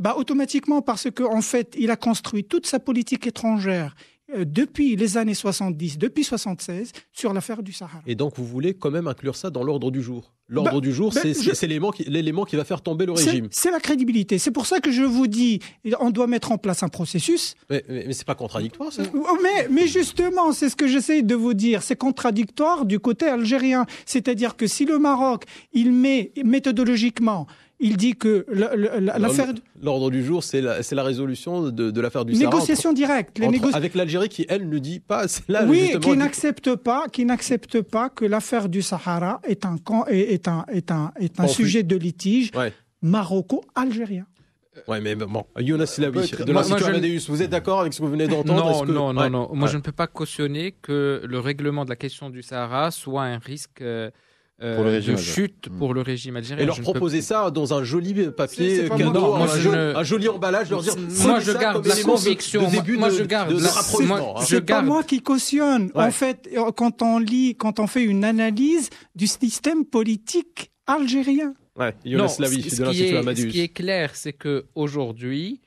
Bah, automatiquement, parce qu'en fait, il a construit toute sa politique étrangère euh, depuis les années 70, depuis 76, sur l'affaire du Sahara. Et donc, vous voulez quand même inclure ça dans l'ordre du jour L'ordre bah, du jour, bah, c'est l'élément qui, va faire tomber le régime. C'est la crédibilité. C'est pour ça que je vous dis, on doit mettre en place un processus. Mais, ce n'est c'est pas contradictoire, ça mais, justement, c'est ce que j'essaie de vous dire. C'est contradictoire du côté algérien. C'est-à-dire que si le Maroc, il met méthodologiquement il dit que l'affaire. L'ordre du jour, c'est la, la, résolution de, l'affaire du Négociation directe. Avec l'Algérie qui, elle, ne dit pas. Là, [laughs] oui, qui n'accepte pas, qui n'accepte pas que l'affaire du Sahara est un, est un, est un, est un sujet de litige ouais. maroco-algérien. Euh, oui, mais bon, Younes Silawi, de la je... vous êtes d'accord avec ce que vous venez d'entendre Non, non, non, non. Moi, je ne peux pas cautionner que le règlement de la question du Sahara soit un risque. Euh, euh, pour le régime de chute hmm. pour le régime algérien. Et leur proposer ça dans un joli euh, papier cadeau, un, joli emballage, leur dire moi je garde la conviction, moi, je garde C'est pas moi qui cautionne. En fait, euh, quand on lit, quand on fait une analyse du système politique algérien. ce, qui est, clair, c'est que aujourd'hui,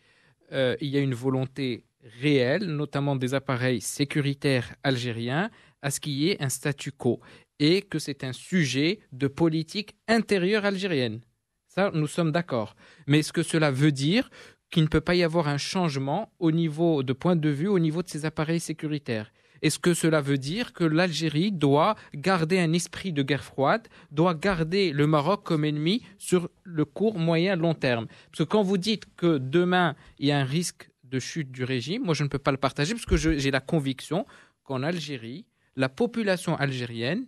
il y a une volonté réelle, notamment des appareils sécuritaires algériens, à ce qu'il y ait un statu quo et que c'est un sujet de politique intérieure algérienne. Ça, nous sommes d'accord. Mais est-ce que cela veut dire qu'il ne peut pas y avoir un changement au niveau de point de vue, au niveau de ces appareils sécuritaires est-ce que cela veut dire que l'Algérie doit garder un esprit de guerre froide, doit garder le Maroc comme ennemi sur le court, moyen, long terme Parce que quand vous dites que demain, il y a un risque de chute du régime, moi je ne peux pas le partager parce que j'ai la conviction qu'en Algérie, la population algérienne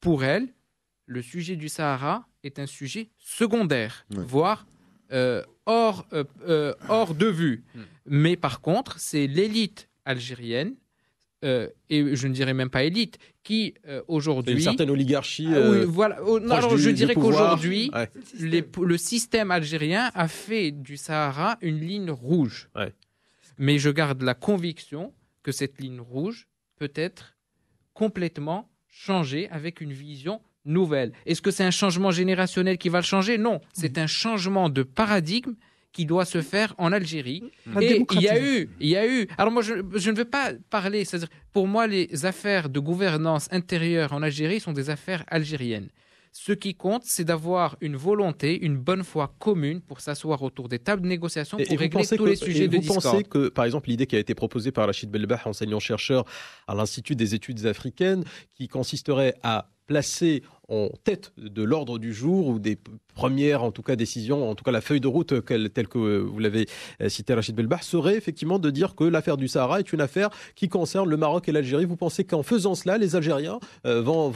pour elle, le sujet du Sahara est un sujet secondaire, voire euh, euh, euh, hors, de vue. Hmm. Mais par contre, c'est l'élite algérienne et je ne dirais même pas élite, qui aujourd'hui. Une certaine oligarchie. voilà. je dirais qu'aujourd'hui, le, système algérien a fait du Sahara une ligne rouge. Mais je garde la conviction que cette ligne rouge peut être complètement changer avec une vision nouvelle. Est-ce que c'est un changement générationnel qui va le changer Non, c'est un changement de paradigme qui doit se faire en Algérie. et il y a eu, il y a eu. Alors moi, je, ne veux pas parler. C'est-à-dire, pour moi, les affaires de gouvernance intérieure en Algérie sont des affaires algériennes. Ce qui compte, c'est d'avoir une volonté, une bonne foi commune pour s'asseoir autour des tables de négociation pour régler tous les sujets de Et Vous pensez que, par exemple, l'idée qui a été proposée par Rachid Belbah, enseignant-chercheur à l'Institut des études africaines, qui consisterait à placer en tête de l'ordre du jour ou des premières, en tout cas, décisions, en tout cas la feuille de route telle que vous l'avez euh, cité, Rachid Belbach, serait effectivement de dire que l'affaire du Sahara est une affaire qui concerne le Maroc et l'Algérie. Vous pensez qu'en faisant cela, les Algériens euh, vont,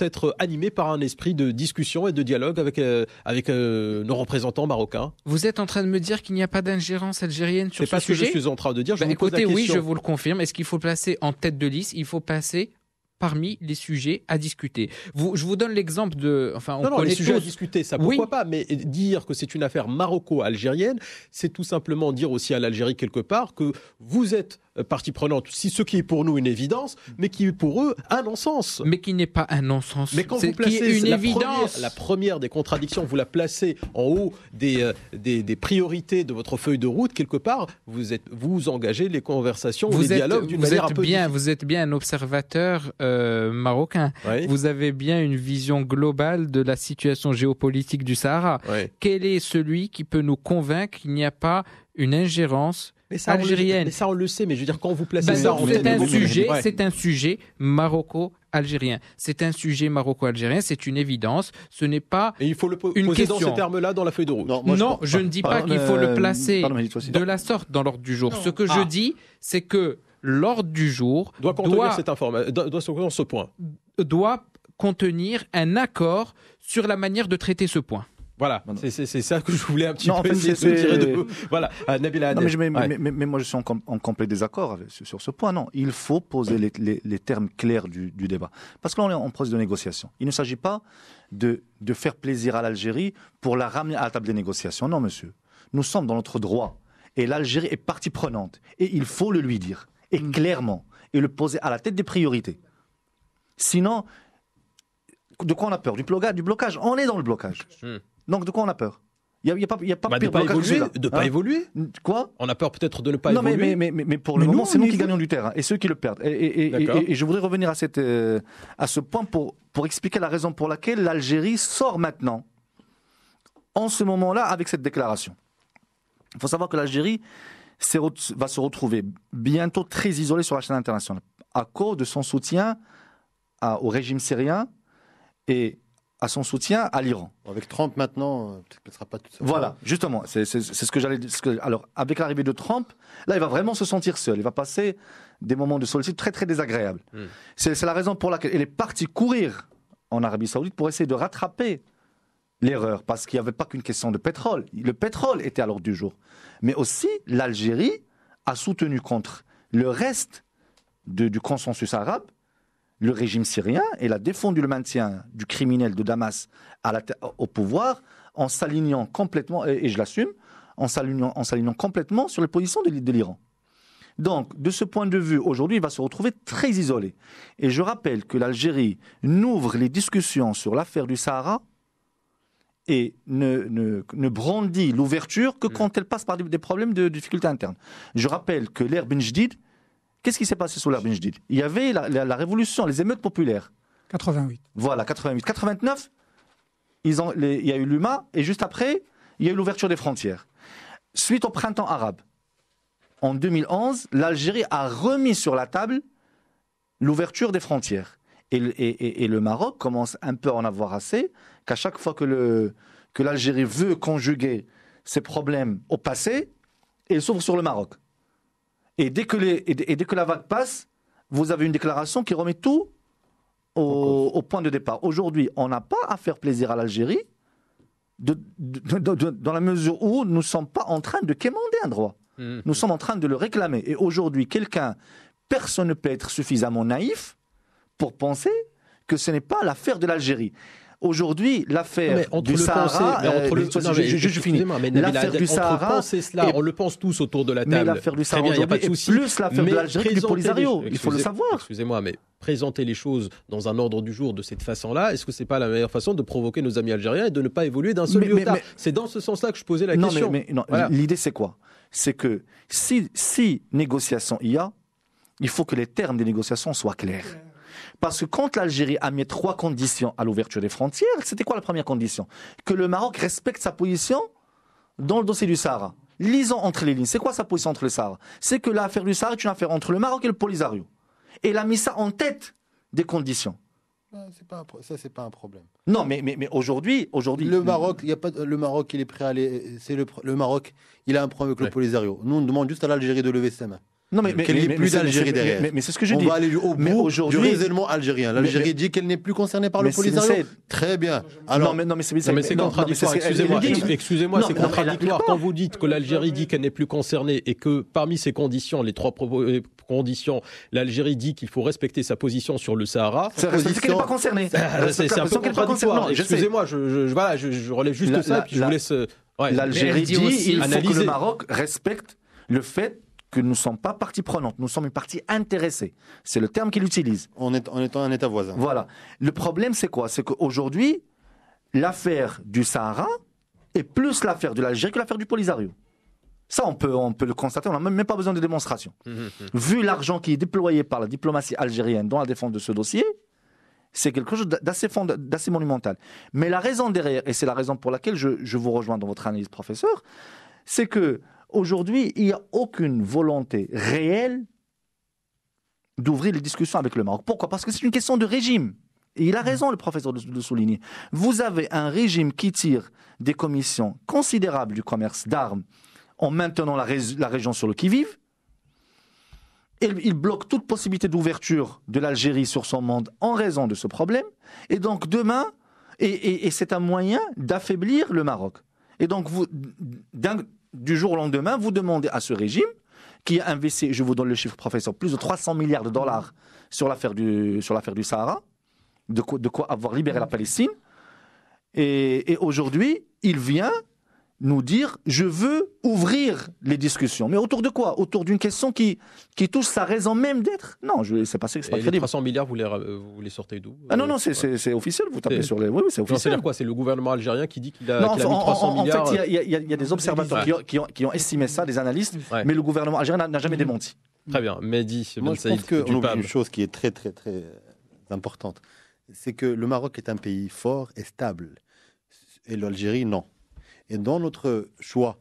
être animés par un esprit de discussion et de dialogue avec, euh, nos représentants marocains Vous êtes en train de me dire qu'il n'y a pas d'ingérence algérienne sur ce sujet C'est pas ce que je suis en train de dire. Je bah, vous écoutez, oui, je vous le confirme. Est-ce qu'il faut placer en tête de liste Il faut passer parmi les sujets à discuter. je vous donne l'exemple de... Enfin, non, les sujets à discuter, ça pourquoi pas, mais dire que c'est une affaire maroco-algérienne, c'est tout simplement dire aussi à l'Algérie quelque part que vous êtes euh, partie prenante, si ce qui est pour nous une évidence, mais qui est pour eux un non-sens. Mais qui n'est pas un non-sens. Mais quand vous placez une la évidence. Première, la première des contradictions, vous la placez en haut euh, des, des, priorités de votre feuille de route, quelque part, vous êtes, vous engagez les conversations, les dialogues d'une manière êtes bien, Vous êtes bien un observateur euh, marocain. Vous avez bien une vision globale de la situation géopolitique du Sahara. Quel est celui qui peut nous convaincre qu'il n'y a pas une ingérence mais ça, algérienne. On le, ça, on le sait, mais je veux dire, quand vous placez ben, C'est un, sujet, c'est un sujet maroco-algérien. C'est un sujet maroco-algérien, c'est une évidence. Ce n'est pas. il faut le une poser dans ces termes-là dans la feuille de route. Non, je, ne dis pas qu'il faut le euh, placer de la sorte dans l'ordre du jour. Ce que je ah. dis, c'est que l'ordre du jour. doit contenir ce point. Doit contenir un accord sur la manière de traiter ce point. Voilà, c'est ça que je voulais un petit peu Voilà, non, mais, moi, je suis en, complet désaccord sur ce point. Non, il faut poser les, termes clairs du, débat. Parce que là, on est en processus de négociation. Il ne s'agit pas de, faire plaisir à l'Algérie pour la ramener à la table des négociations. Non, monsieur. Nous sommes dans notre droit. Et l'Algérie est partie prenante. Et il faut le lui dire. Et mm. clairement. Et le poser à la tête des priorités. Sinon, de quoi on a peur Du blocage, du blocage. On est dans le blocage. Mm. Donc de quoi on a peur il n'y a, pas bah, pire de pas de hein pas évoluer. Quoi On a peur peut-être de ne pas évoluer. Non, mais, mais, pour le moment, c'est nous qui gagnons du terrain et ceux qui le perdent. Et, je voudrais revenir à, cette, euh, à ce point pour, expliquer la raison pour laquelle l'Algérie sort maintenant, en ce moment-là, avec cette déclaration. Il faut savoir que l'Algérie va se retrouver bientôt très isolée sur la chaîne internationale à cause de son soutien au régime syrien et à son soutien à l'Iran. Avec Trump maintenant, euh, peut-être sera pas tout seul. Voilà, justement, c'est ce que j'allais dire. Alors, avec l'arrivée de Trump, là, il va vraiment se sentir seul. Il va passer des moments de solitude très, très désagréables. Hmm. C'est la raison pour laquelle il est parti courir en Arabie Saoudite pour essayer de rattraper l'erreur, parce qu'il n'y avait pas qu'une question de pétrole. Le pétrole était à l'ordre du jour. Mais aussi, l'Algérie a soutenu contre le reste du consensus arabe le régime syrien, elle a défendu le maintien du criminel de Damas au pouvoir en s'alignant complètement, et, je l'assume, en s'alignant complètement sur les positions de, l'Iran. Donc, de ce point de vue, aujourd'hui, il va se retrouver très isolé. Et je rappelle que l'Algérie n'ouvre les discussions sur l'affaire du Sahara et ne, brandit l'ouverture que mmh. quand elle passe par des, problèmes de, difficultés internes. Je rappelle que l'air Ben Qu'est-ce qui s'est passé sous l'Arbenjdil Il y avait la, révolution, les émeutes populaires. 88. Voilà, 88. 89, il y a eu l'UMA, et juste après, il y a eu l'ouverture des frontières. Suite au printemps arabe, en 2011, l'Algérie a remis sur la table l'ouverture des frontières. Et, le Maroc commence un peu à en avoir assez, qu'à chaque fois que, l'Algérie veut conjuguer ses problèmes au passé, elle s'ouvre sur le Maroc. Et dès que, la vague passe, vous avez une déclaration qui remet tout au, point de départ. Aujourd'hui, on n'a pas à faire plaisir à l'Algérie dans la mesure où nous ne sommes pas en train de quémander un droit. Mm. Nous sommes en train de le réclamer. Et aujourd'hui, quelqu'un, personne ne peut être suffisamment naïf pour penser que ce n'est pas l'affaire de l'Algérie aujourd'hui, l'affaire du Sahara. L'affaire du Sahara. Cela, on le pense tous autour de la table. Mais l'affaire du Sahara, il n'y a pas de souci. Plus l'affaire de l'Algérie du Polisario. Il faut le savoir. Excusez-moi, mais présenter les choses dans un ordre du jour de cette façon-là, est-ce que c'est pas la meilleure façon de provoquer nos amis algériens et de ne pas évoluer d'un seul iota C'est dans ce sens-là que je posais la question. Mais, mais, l'idée c'est quoi C'est que si, si négociation il y a, il faut que les termes des négociations soient clairs. Parce que quand l'Algérie a mis trois conditions à l'ouverture des frontières, c'était quoi la première condition Que le Maroc respecte sa position dans le dossier du Sahara. Lisons entre les lignes. C'est quoi sa position entre le Sahara C'est que l'affaire du Sahara est une affaire entre le Maroc et le Polisario. Et il a mis ça en tête des conditions. ça, c'est pas un problème. Non, mais, aujourd'hui, aujourd'hui. Le mm. Maroc, il y a pas le Maroc, il est prêt à aller. Euh, c'est le, Maroc, il a un problème avec le Polisario. Nous, on demande juste à l'Algérie de lever ses mains. Non, mais, euh, qu'elle plus d'Algérie derrière. Mais, c'est ce que je On dis. On va aller au bout du raisonnement algérien. L'Algérie dit qu'elle n'est plus concernée par le Polisario. Très bien. Alors, non, mais, c'est contradictoire. Excusez-moi, excusez-moi c'est contradictoire. Quand vous dites que l'Algérie dit qu'elle n'est plus concernée et que parmi ces conditions, les trois euh, conditions, l'Algérie dit qu'il faut respecter sa position sur le Sahara. Ça dire qu'elle n'est pas concernée. C'est un peu contradictoire. Excusez-moi, je, voilà, je, relève juste ça et puis je vous laisse. Euh, L'Algérie dit, il faut que le Maroc respecte le fait que nous ne sommes pas partie prenante, nous sommes une partie intéressée. C'est le terme qu'il utilise. En, est, en étant un État voisin. Voilà. Le problème, c'est quoi C'est qu'aujourd'hui, l'affaire du Sahara est plus l'affaire de l'Algérie que l'affaire du Polisario. Ça, on peut, on peut le constater, on n'a même, pas besoin de démonstration. Hum, hum, hum. Vu l'argent qui est déployé par la diplomatie algérienne dans la défense de ce dossier, c'est quelque chose d'assez, d'assez monumental. Mais la raison derrière, et c'est la raison pour laquelle je, je vous rejoins dans votre analyse, professeur, c'est que Aujourd'hui, il n'y a aucune volonté réelle d'ouvrir les discussions avec le Maroc. Pourquoi Parce que c'est une question de régime. Et il a mmh. raison, le professeur, de, souligner. Vous avez un régime qui tire des commissions considérables du commerce d'armes en maintenant la, région sur le qui-vive. Il, il bloque toute possibilité d'ouverture de l'Algérie sur son monde en raison de ce problème. Et donc demain, et c'est un moyen d'affaiblir le Maroc. Et donc, vous, du jour au lendemain, vous demandez à ce régime qui a investi, je vous donne le chiffre, professeur, plus de 300 milliards de dollars sur l'affaire du, Sahara, de quoi, avoir libéré la mmh. Palestine. et aujourd'hui, il vient nous dire je veux ouvrir les discussions. Mais autour de quoi Autour d'une question qui, touche sa raison même d'être Non, je sais pas, c'est pas Et crédible. 300 milliards, vous les, euh, vous les sortez d'où ah Non, non, c'est officiel, vous tapez sur les. Oui, c'est officiel. C'est quoi C'est le gouvernement algérien qui dit qu'il a, non, 300 fait, il y, a des euh, observateurs qui ont, estimé ça, des analystes, mais le gouvernement algérien n'a jamais démenti. Très bien. Mehdi, Moi, je pense oublie une chose qui est très, très, très euh, importante. C'est que le Maroc est un pays fort et stable. Et l'Algérie, non. Et dans notre choix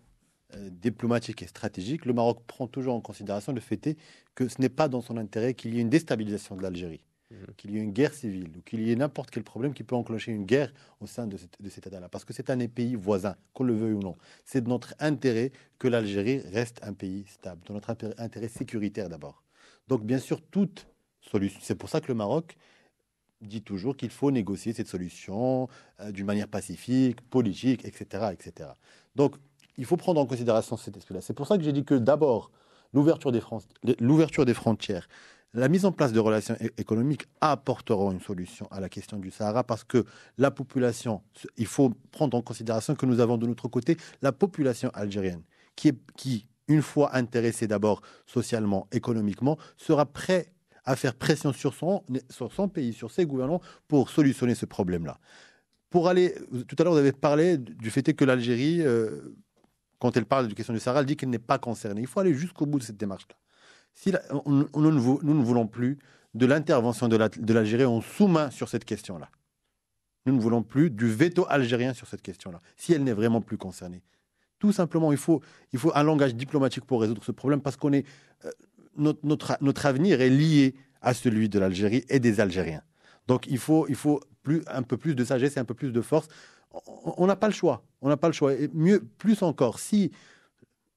euh, diplomatique et stratégique, le Maroc prend toujours en considération le fait que ce n'est pas dans son intérêt qu'il y ait une déstabilisation de l'Algérie, mhm. qu'il y ait une guerre civile ou qu'il y ait n'importe quel problème qui peut enclencher une guerre au sein de, de cet État-là. Parce que c'est un pays voisin, qu'on le veuille ou non. C'est de notre intérêt que l'Algérie reste un pays stable, de notre intérêt sécuritaire d'abord. Donc bien sûr, toute solution, c'est pour ça que le Maroc dit toujours qu'il faut négocier cette solution euh, d'une manière pacifique, politique, etc., etc. Donc, il faut prendre en considération cet aspect-là. C'est pour ça que j'ai dit que d'abord, l'ouverture des, des, frontières, la mise en place de relations économiques apporteront une solution à la question du Sahara parce que la population, il faut prendre en considération que nous avons de notre côté la population algérienne qui, est, qui une fois intéressée d'abord socialement, économiquement, sera prêt à faire pression sur son, sur son pays, sur ses gouvernements, pour solutionner ce problème-là. Pour aller, tout à l'heure, vous avez parlé du fait que l'Algérie, euh, quand elle parle de la question du Sahara, elle dit qu'elle n'est pas concernée. Il faut aller jusqu'au bout de cette démarche-là. Si nous, nous ne voulons plus de l'intervention de l'Algérie en sous-main sur cette question-là. Nous ne voulons plus du veto algérien sur cette question-là, si elle n'est vraiment plus concernée. Tout simplement, il faut, il faut un langage diplomatique pour résoudre ce problème parce qu'on est. Euh, notre, notre, avenir est lié à celui de l'Algérie et des Algériens. Donc il faut, il faut plus, un peu plus de sagesse et un peu plus de force. On n'a pas le choix. On n'a pas le choix. Et mieux, plus encore, si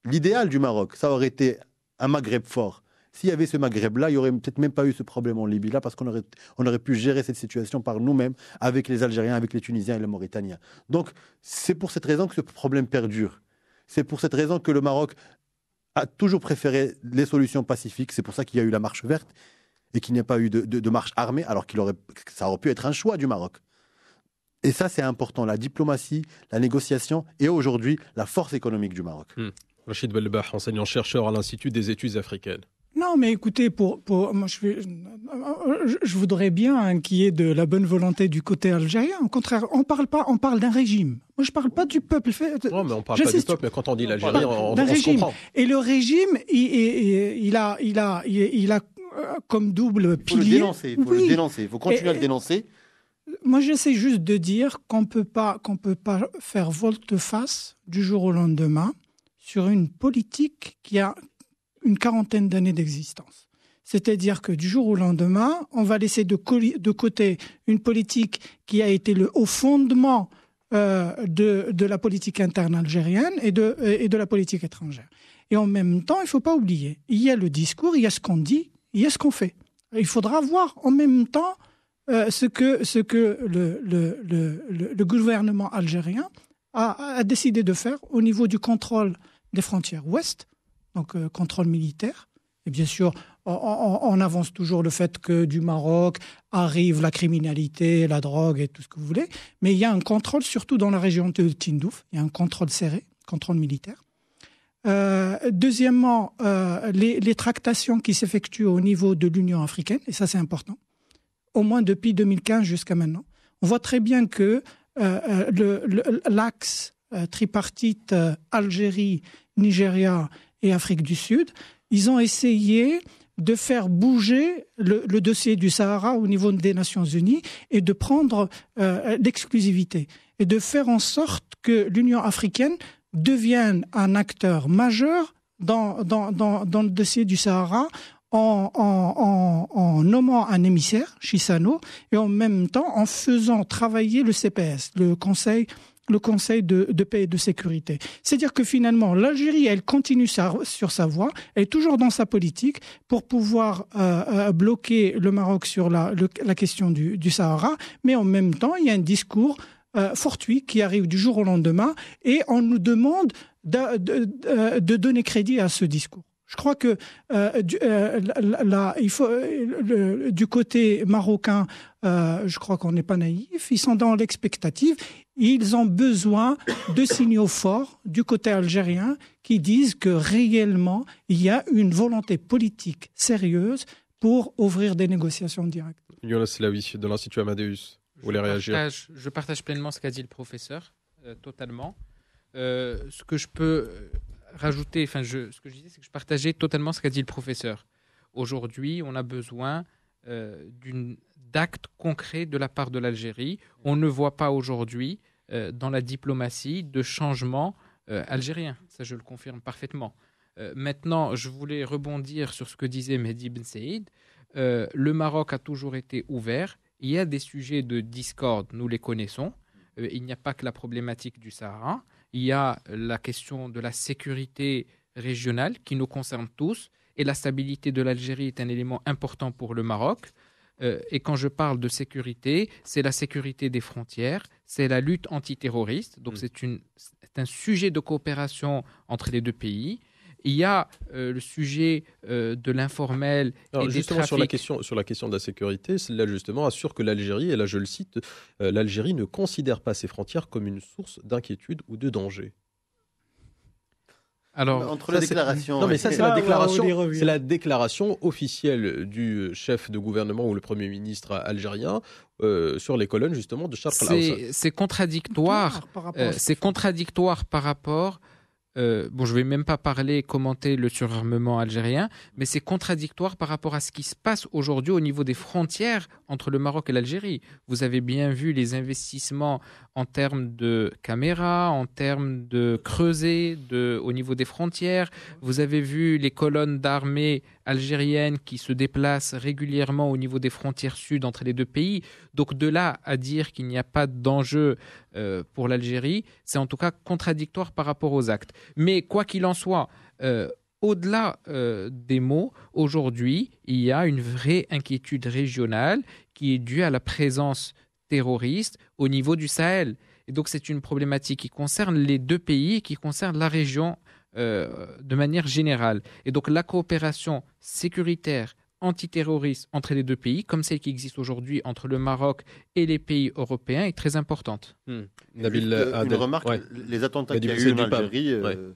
l'idéal du Maroc, ça aurait été un Maghreb fort, s'il y avait ce Maghreb-là, il n'y aurait peut-être même pas eu ce problème en Libye-là, parce qu'on on aurait pu gérer cette situation par nous-mêmes, avec les Algériens, avec les Tunisiens et les Mauritaniens. Donc, c'est pour cette raison que ce problème perdure. C'est pour cette raison que le Maroc a toujours préféré les solutions pacifiques. C'est pour ça qu'il y a eu la marche verte et qu'il n'y a pas eu de, marche armée, alors qu'il aurait, ça aurait pu être un choix du Maroc. Et ça, c'est important, la diplomatie, la négociation et aujourd'hui, la force économique du Maroc. Hmm. Rachid Belbah, enseignant-chercheur à l'Institut des études africaines. Non, mais écoutez, pour, pour moi, je, je, voudrais bien hein, qu'il y ait de la bonne volonté du côté algérien. Au contraire, on parle pas, on parle d'un régime. Moi, je parle pas du peuple. Non, euh, mais on parle pas du peuple. Mais quand on dit l'Algérie, on, comprend. Et le régime, il, il, a, il a, il a euh, comme double pilier. Il faut le dénoncer. vous faut le dénoncer. faut continuer à le dénoncer. Moi, j'essaie juste de dire qu'on peut pas, qu'on peut pas faire volte-face du jour au lendemain sur une politique qui a une quarantaine d'années d'existence. C'est-à-dire que du jour au lendemain, on va laisser de, côté une politique qui a été le haut fondement euh, de, la politique interne algérienne et de, et de la politique étrangère. Et en même temps, il ne faut pas oublier, il y a le discours, il y a ce qu'on dit, il y a ce qu'on fait. Il faudra voir en même temps euh, ce que, ce que le, le, gouvernement algérien a, décidé de faire au niveau du contrôle des frontières ouest donc euh, contrôle militaire. Et bien sûr, on, avance toujours le fait que du Maroc arrive la criminalité, la drogue et tout ce que vous voulez. Mais il y a un contrôle, surtout dans la région de Tindouf, il y a un contrôle serré, contrôle militaire. Euh, deuxièmement, euh, les, tractations qui s'effectuent au niveau de l'Union africaine, et ça c'est important, au moins depuis 2015 jusqu'à maintenant. On voit très bien que l'axe tripartite Algérie, Nigeria et Afrique du Sud, ils ont essayé de faire bouger le, dossier du Sahara au niveau des Nations Unies et de prendre euh, l'exclusivité et de faire en sorte que l'Union africaine devienne un acteur majeur dans, dans, le dossier du Sahara en, nommant un émissaire, Chisano, et en même temps en faisant travailler le CPS, le Conseil le Conseil de, paix et de sécurité. C'est-à-dire que finalement, l'Algérie, elle continue sur sa voie, elle est toujours dans sa politique pour pouvoir euh, euh, bloquer le Maroc sur la, question du, Sahara, mais en même temps, il y a un discours euh, fortuit qui arrive du jour au lendemain et on nous demande de, donner crédit à ce discours. Je crois que il faut, du côté marocain, je crois qu'on n'est pas naïf. Ils sont dans l'expectative ils ont besoin de signaux forts du côté algérien qui disent que réellement, il y a une volonté politique sérieuse pour ouvrir des négociations directes. Yola de l'Institut Amadeus, vous voulez réagir Je partage pleinement ce qu'a dit le professeur, euh, totalement. Euh, ce que je peux euh, rajouter, enfin, ce que je disais, c'est que je partageais totalement ce qu'a dit le professeur. Aujourd'hui, on a besoin euh, d'actes concrets de la part de l'Algérie. On ne voit pas aujourd'hui euh, dans la diplomatie de changement euh, algérien. Ça, je le confirme parfaitement. maintenant, je voulais rebondir sur ce que disait Mehdi Ben Saïd. le Maroc a toujours été ouvert. Il y a des sujets de discorde, nous les connaissons. il n'y a pas que la problématique du Sahara. Il y a la question de la sécurité régionale qui nous concerne tous et la stabilité de l'Algérie est un élément important pour le Maroc. Euh, et quand je parle de sécurité, c'est la sécurité des frontières, c'est la lutte antiterroriste. Donc mm. c'est un sujet de coopération entre les deux pays. Il y a euh, le sujet euh, de l'informel. et sur, la question, sur la question de la sécurité, celle-là justement assure que l'Algérie, et là je le cite, l'Algérie ne considère pas ses frontières comme une source d'inquiétude ou de danger. Alors, entre ça, c'est la ah, déclaration. c'est la déclaration officielle du chef de gouvernement ou le premier ministre algérien euh, sur les colonnes justement de Charles C'est contradictoire. C'est contradictoire par rapport euh, euh, bon, je vais même pas parler, commenter le surarmement algérien, mais c'est contradictoire par rapport à ce qui se passe aujourd'hui au niveau des frontières entre le Maroc et l'Algérie. Vous avez bien vu les investissements en termes de caméras, en termes de creusets au niveau des frontières. Vous avez vu les colonnes d'armée algérienne qui se déplace régulièrement au niveau des frontières sud entre les deux pays. Donc de là à dire qu'il n'y a pas d'enjeu euh, pour l'Algérie, c'est en tout cas contradictoire par rapport aux actes. Mais quoi qu'il en soit, euh, au-delà euh, des mots, aujourd'hui, il y a une vraie inquiétude régionale qui est due à la présence terroriste au niveau du Sahel. Et donc c'est une problématique qui concerne les deux pays, qui concerne la région euh, de manière générale. Et donc la coopération sécuritaire antiterroriste entre les deux pays, comme celle qui existe aujourd'hui entre le Maroc et les pays européens, est très importante. Hmm. Nabil euh, une remarque, les attentats bah, qu'il y a eu en Algérie euh,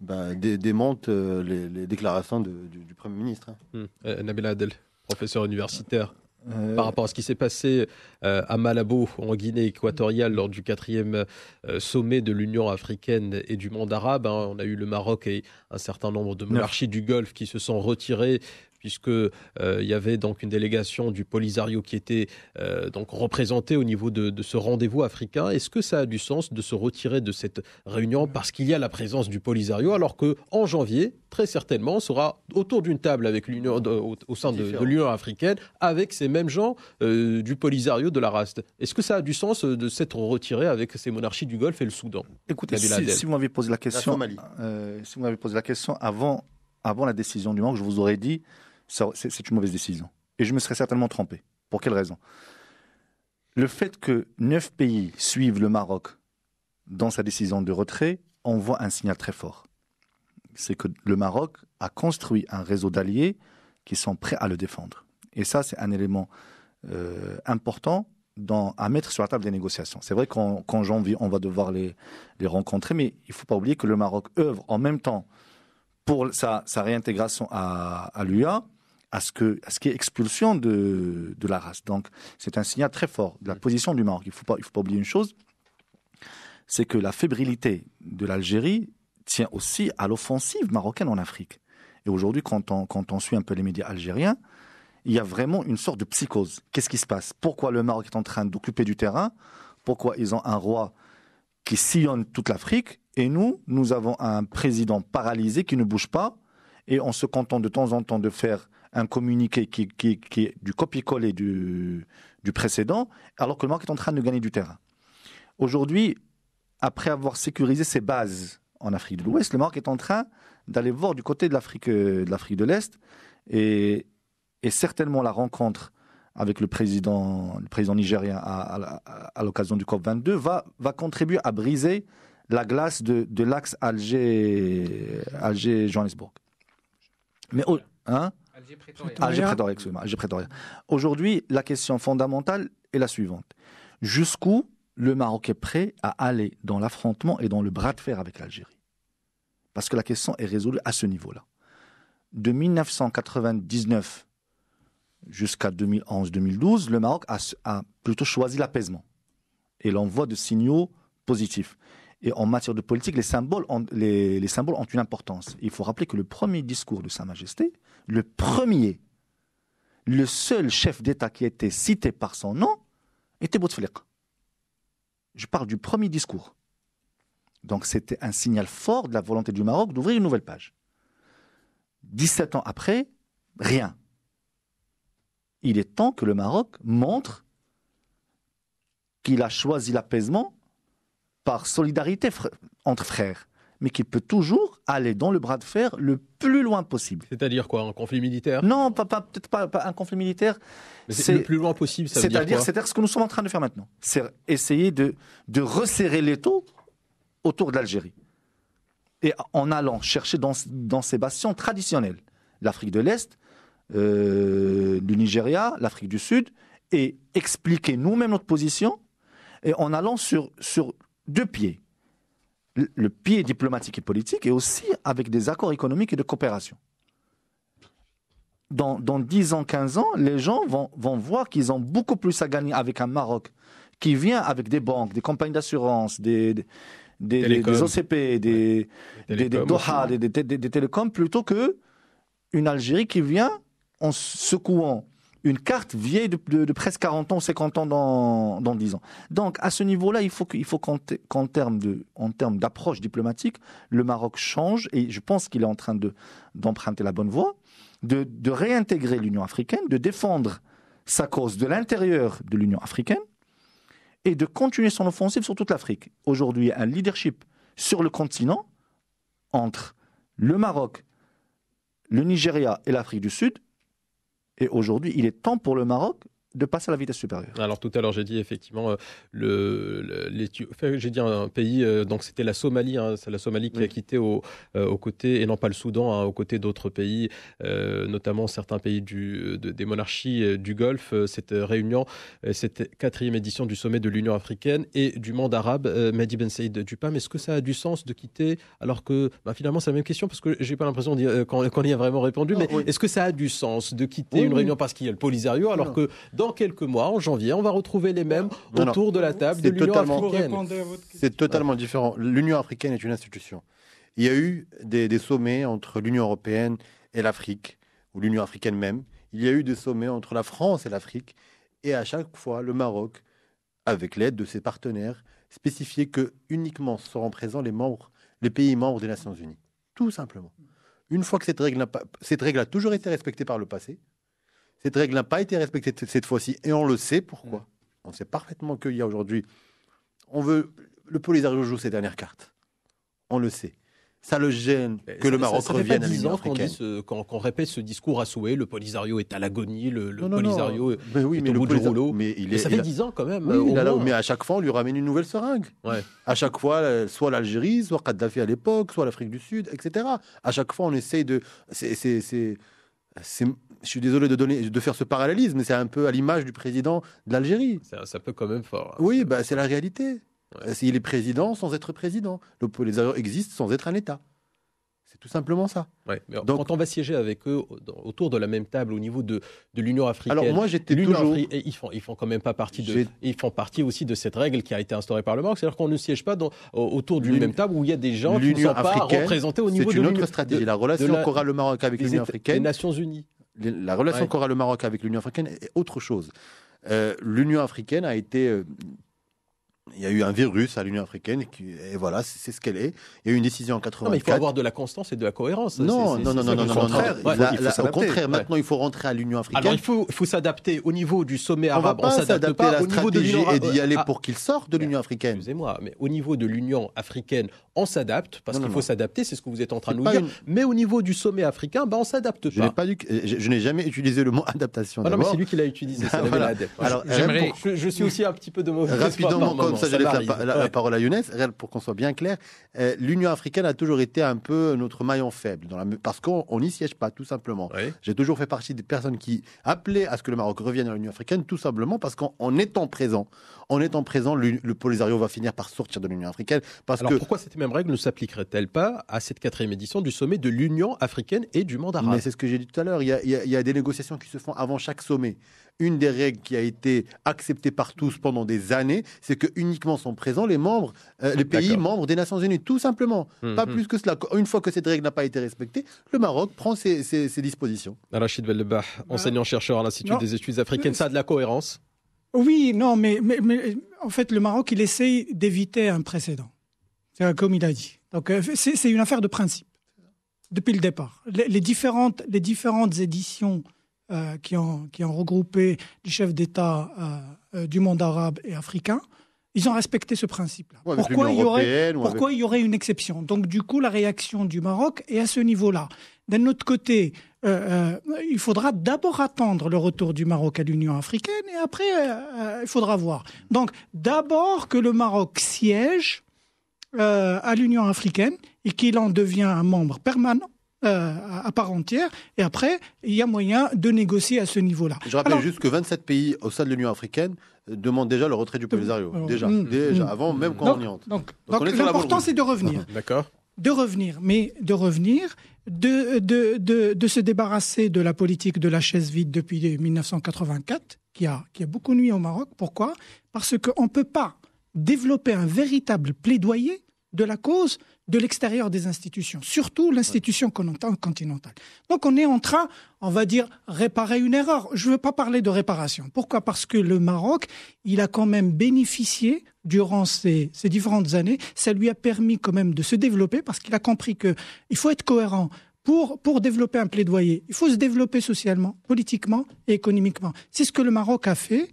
bah, démentent les, déclarations du, Premier ministre. Hein. Hmm. Nabil Adel, professeur universitaire. Euh, par rapport à ce qui s'est passé euh, à Malabo, en Guinée équatoriale, lors du quatrième euh, sommet de l'Union africaine et du monde arabe. Hein, on a eu le Maroc et un certain nombre de monarchies du Golfe qui se sont retirées puisque euh, il y avait donc une délégation du Polisario qui était euh, donc représentée au niveau de, ce rendez-vous africain. Est-ce que ça a du sens de se retirer de cette réunion parce qu'il y a la présence du Polisario, alors que en janvier, très certainement, on sera autour d'une table avec l'Union au, sein de, l'Union africaine avec ces mêmes gens euh, du Polisario de la Rast. Est-ce que ça a du sens de s'être retiré avec ces monarchies du Golfe et le Soudan Écoutez, si, vous m'avez posé la question, si vous m'avez posé la question avant avant la décision du manque, je vous aurais dit c'est une mauvaise décision. Et je me serais certainement trompé. Pour quelle raison Le fait que neuf pays suivent le Maroc dans sa décision de retrait envoie un signal très fort. C'est que le Maroc a construit un réseau d'alliés qui sont prêts à le défendre. Et ça, c'est un élément euh, important à mettre sur la table des négociations. C'est vrai qu'en janvier, on va devoir les, les rencontrer, mais il ne faut pas oublier que le Maroc œuvre en même temps pour sa, réintégration à, à l'UA à ce que à ce qui est expulsion de, de la race. Donc c'est un signal très fort de la position du Maroc. Il faut pas il faut pas oublier une chose, c'est que la fébrilité de l'Algérie tient aussi à l'offensive marocaine en Afrique. Et aujourd'hui, quand on, quand on suit un peu les médias algériens, il y a vraiment une sorte de psychose. Qu'est-ce qui se passe Pourquoi le Maroc est en train d'occuper du terrain Pourquoi ils ont un roi qui sillonne toute l'Afrique et nous, nous avons un président paralysé qui ne bouge pas et on se contente de temps en temps de faire un communiqué qui, qui, est du copier-coller du, du précédent, alors que le Maroc est en train de gagner du terrain. Aujourd'hui, après avoir sécurisé ses bases en Afrique de l'Ouest, le Maroc est en train d'aller voir du côté de l'Afrique de l'Est et, certainement la rencontre avec le président, président nigérien à, l'occasion du COP22 va, va contribuer à briser la glace de, l'axe Alger, Alger-Johannesburg. Mais, hein Alger Alger Aujourd'hui, la question fondamentale est la suivante. Jusqu'où le Maroc est prêt à aller dans l'affrontement et dans le bras de fer avec l'Algérie Parce que la question est résolue à ce niveau-là. De 1999 jusqu'à 2011-2012, le Maroc a, plutôt choisi l'apaisement et l'envoi de signaux positifs. Et en matière de politique, les symboles ont une importance. Il faut rappeler que le premier discours de Sa Majesté, le premier, le seul chef d'État qui a été cité par son nom était Bouteflika. Je parle du premier discours. Donc c'était un signal fort de la volonté du Maroc d'ouvrir une nouvelle page. 17 ans après, rien. Il est temps que le Maroc montre qu'il a choisi l'apaisement par solidarité entre frères, mais qu'il peut toujours aller dans le bras de fer le plus loin possible. C'est-à-dire quoi Un conflit militaire Non, pas, peut-être pas, un conflit militaire. C'est le plus loin possible, ça veut dire C'est-à-dire ce que nous sommes en train de faire maintenant. C'est essayer de, de resserrer les taux autour de l'Algérie. Et en allant chercher dans, dans ces bastions traditionnels, l'Afrique de l'Est, euh, le Nigeria, l'Afrique du Sud, et expliquer nous-mêmes notre position, et en allant sur, sur deux pieds le pied diplomatique et politique, et aussi avec des accords économiques et de coopération. Dans, dans 10 ans, 15 ans, les gens vont, voir qu'ils ont beaucoup plus à gagner avec un Maroc qui vient avec des banques, des compagnies d'assurance, des, des, des, OCP, des, des, Doha, des, télécoms, plutôt qu'une Algérie qui vient en secouant une carte vieille de, presque 40 ans, 50 ans dans, 10 ans. Donc à ce niveau-là, il faut qu'en termes en termes d'approche diplomatique, le Maroc change et je pense qu'il est en train de d'emprunter la bonne voie, de, de réintégrer l'Union africaine, de défendre sa cause de l'intérieur de l'Union africaine et de continuer son offensive sur toute l'Afrique. Aujourd'hui, un leadership sur le continent entre le Maroc, le Nigeria et l'Afrique du Sud et aujourd'hui, il est temps pour le Maroc de passer à la vitesse supérieure. Alors tout à l'heure j'ai dit effectivement euh, le, j'ai dit un pays euh, donc c'était la Somalie, hein, c'est la Somalie qui a quitté au, euh, aux côtés et non pas le Soudan, hein, aux côtés d'autres pays, notamment certains pays du, des monarchies du Golfe. Cette réunion, cette quatrième édition du sommet de l'Union africaine et du monde arabe, Mehdi Ben Saïd Dupam. Est-ce que ça a du sens de quitter alors que bah, finalement c'est la même question parce que j'ai pas l'impression qu'on y a vraiment répondu, ah, mais est-ce que ça a du sens de quitter une réunion parce qu'il y a le Polisario alors que dans quelques mois, en janvier, on va retrouver les mêmes autour de la table de l'Union africaine. C'est totalement différent. L'Union africaine est une institution. Il y a eu des, sommets entre l'Union européenne et l'Afrique, ou l'Union africaine même. Il y a eu des sommets entre la France et l'Afrique. Et à chaque fois, le Maroc, avec l'aide de ses partenaires, spécifiait que uniquement seront présents les, membres, les pays membres des Nations Unies. Tout simplement. Une fois que cette règle, cette règle a toujours été respectée par le passé, cette règle n'a pas été respectée cette fois-ci et on le sait pourquoi. Mm. On sait parfaitement qu'il y a aujourd'hui. On veut le Polisario joue ses dernières cartes. On le sait. Ça le gêne que le Maroc revienne à l'Union africaine. Qu'on répète ce discours à souhait, le Polisario est à l'agonie, le, Polisario Mais oui, est mais au bout du rouleau. Mais, ça fait dix ans quand même. mais à chaque fois, on lui ramène une nouvelle seringue. Ouais. À chaque fois, soit l'Algérie, soit Kadhafi à l'époque, soit l'Afrique du Sud, etc. À chaque fois, on essaye de... C'est je suis désolé de, donner, de faire ce parallélisme, mais c'est un peu à l'image du président de l'Algérie. Ça peut quand même fort. Hein. Oui, bah, c'est la réalité. Il est président sans être président. Le, les existe existent sans être un État. C'est tout simplement ça. Donc, quand on va siéger avec eux autour de la même table au niveau de, de l'Union africaine, alors moi j'étais toujours... ils font ils font quand même pas partie de ils font partie aussi de cette règle qui a été instaurée par le Maroc, c'est-à-dire qu'on ne siège pas dans, autour d'une même table où il y a des gens qui ne sont pas représentés au niveau de C'est une autre stratégie. la relation qu'aura le Maroc avec l'Union africaine. Les Nations Unies la relation qu'aura le Maroc avec l'Union africaine est autre chose. Euh, L'Union africaine a été. Euh, il y a eu un virus à l'Union africaine, et, voilà, c'est ce qu'elle est. Il y a eu une décision en 84. mais il faut avoir de la constance et de la cohérence. Non, non, non, non, non, Au contraire, maintenant, il faut rentrer à l'Union africaine. Alors, il faut, s'adapter au niveau du sommet arabe. On ne s'adapte pas, à la au niveau de Et d'y aller ah. pour qu'il sorte de l'Union africaine. Excusez-moi, mais au niveau de l'Union africaine, on s'adapte, parce qu'il faut s'adapter, c'est ce que vous êtes en train de nous dire. Mais au niveau du sommet africain, bah, on s'adapte pas. Pas du... Je, n'ai jamais utilisé le mot [laughs] adaptation. Ah non, mais c'est lui qui l'a utilisé. [laughs] Alors, euh, je, suis aussi un petit peu de mauvais Rapidement, ça, la, parole à Younes, pour qu'on soit bien clair. Euh, L'Union africaine a toujours été un peu notre maillon faible, dans la... parce qu'on n'y siège pas, tout simplement. J'ai toujours fait partie des personnes qui appelaient à ce que le Maroc revienne à l'Union africaine, tout simplement parce qu'en étant présent, en étant présent, le Polisario va finir par sortir de l'Union africaine. Parce Alors pourquoi cette même règle ne s'appliquerait-elle pas à cette quatrième édition du sommet de l'Union africaine et du monde arabe c'est ce que j'ai dit tout à l'heure. Il y, a, des négociations qui se font avant chaque sommet. Une des règles qui a été acceptée par tous pendant des années, c'est que uniquement sont présents les membres, euh, les pays membres des Nations Unies, tout simplement. pas mhm. plus que cela. Une fois que cette règle n'a pas été respectée, le Maroc prend ses, dispositions. Rachid bah. enseignant-chercheur à l'Institut des études africaines, ça de la cohérence oui, non, mais, en fait, le Maroc, il essaye d'éviter un précédent, comme il a dit. Donc, euh, c'est une affaire de principe, depuis le départ. Les, différentes, éditions euh, qui, ont, regroupé les chefs d'État euh, du monde arabe et africain ils ont respecté ce principe-là. pourquoi, il y, aurait, une exception Donc du coup, la réaction du Maroc est à ce niveau-là. D'un autre côté, euh, euh, il faudra d'abord attendre le retour du Maroc à l'Union africaine et après, euh, il faudra voir. Donc, d'abord que le Maroc siège à l'Union africaine et qu'il en devient un membre permanent. Euh, à part entière. Et après, il y a moyen de négocier à ce niveau-là. Je rappelle juste que 27 pays au sein de l'Union africaine euh, demandent déjà le retrait du Polisario. Euh, déjà, hmm. déjà hmm. avant même qu'on y entre. Donc, l'important, c'est de revenir. [laughs] D'accord. De revenir, mais de revenir, de, se débarrasser de la politique de la chaise vide depuis 1984, qui a, qui a beaucoup nuit au Maroc. Pourquoi Parce qu'on ne peut pas développer un véritable plaidoyer de la cause de l'extérieur des institutions, surtout l'institution continentale. Donc on est en train, on va dire, réparer une erreur. Je ne veux pas parler de réparation. Pourquoi Parce que le Maroc, il a quand même bénéficié durant ces, différentes années. Ça lui a permis quand même de se développer parce qu'il a compris que faut être cohérent. Pour, pour, développer un plaidoyer, il faut se développer socialement, politiquement et économiquement. C'est ce que le Maroc a fait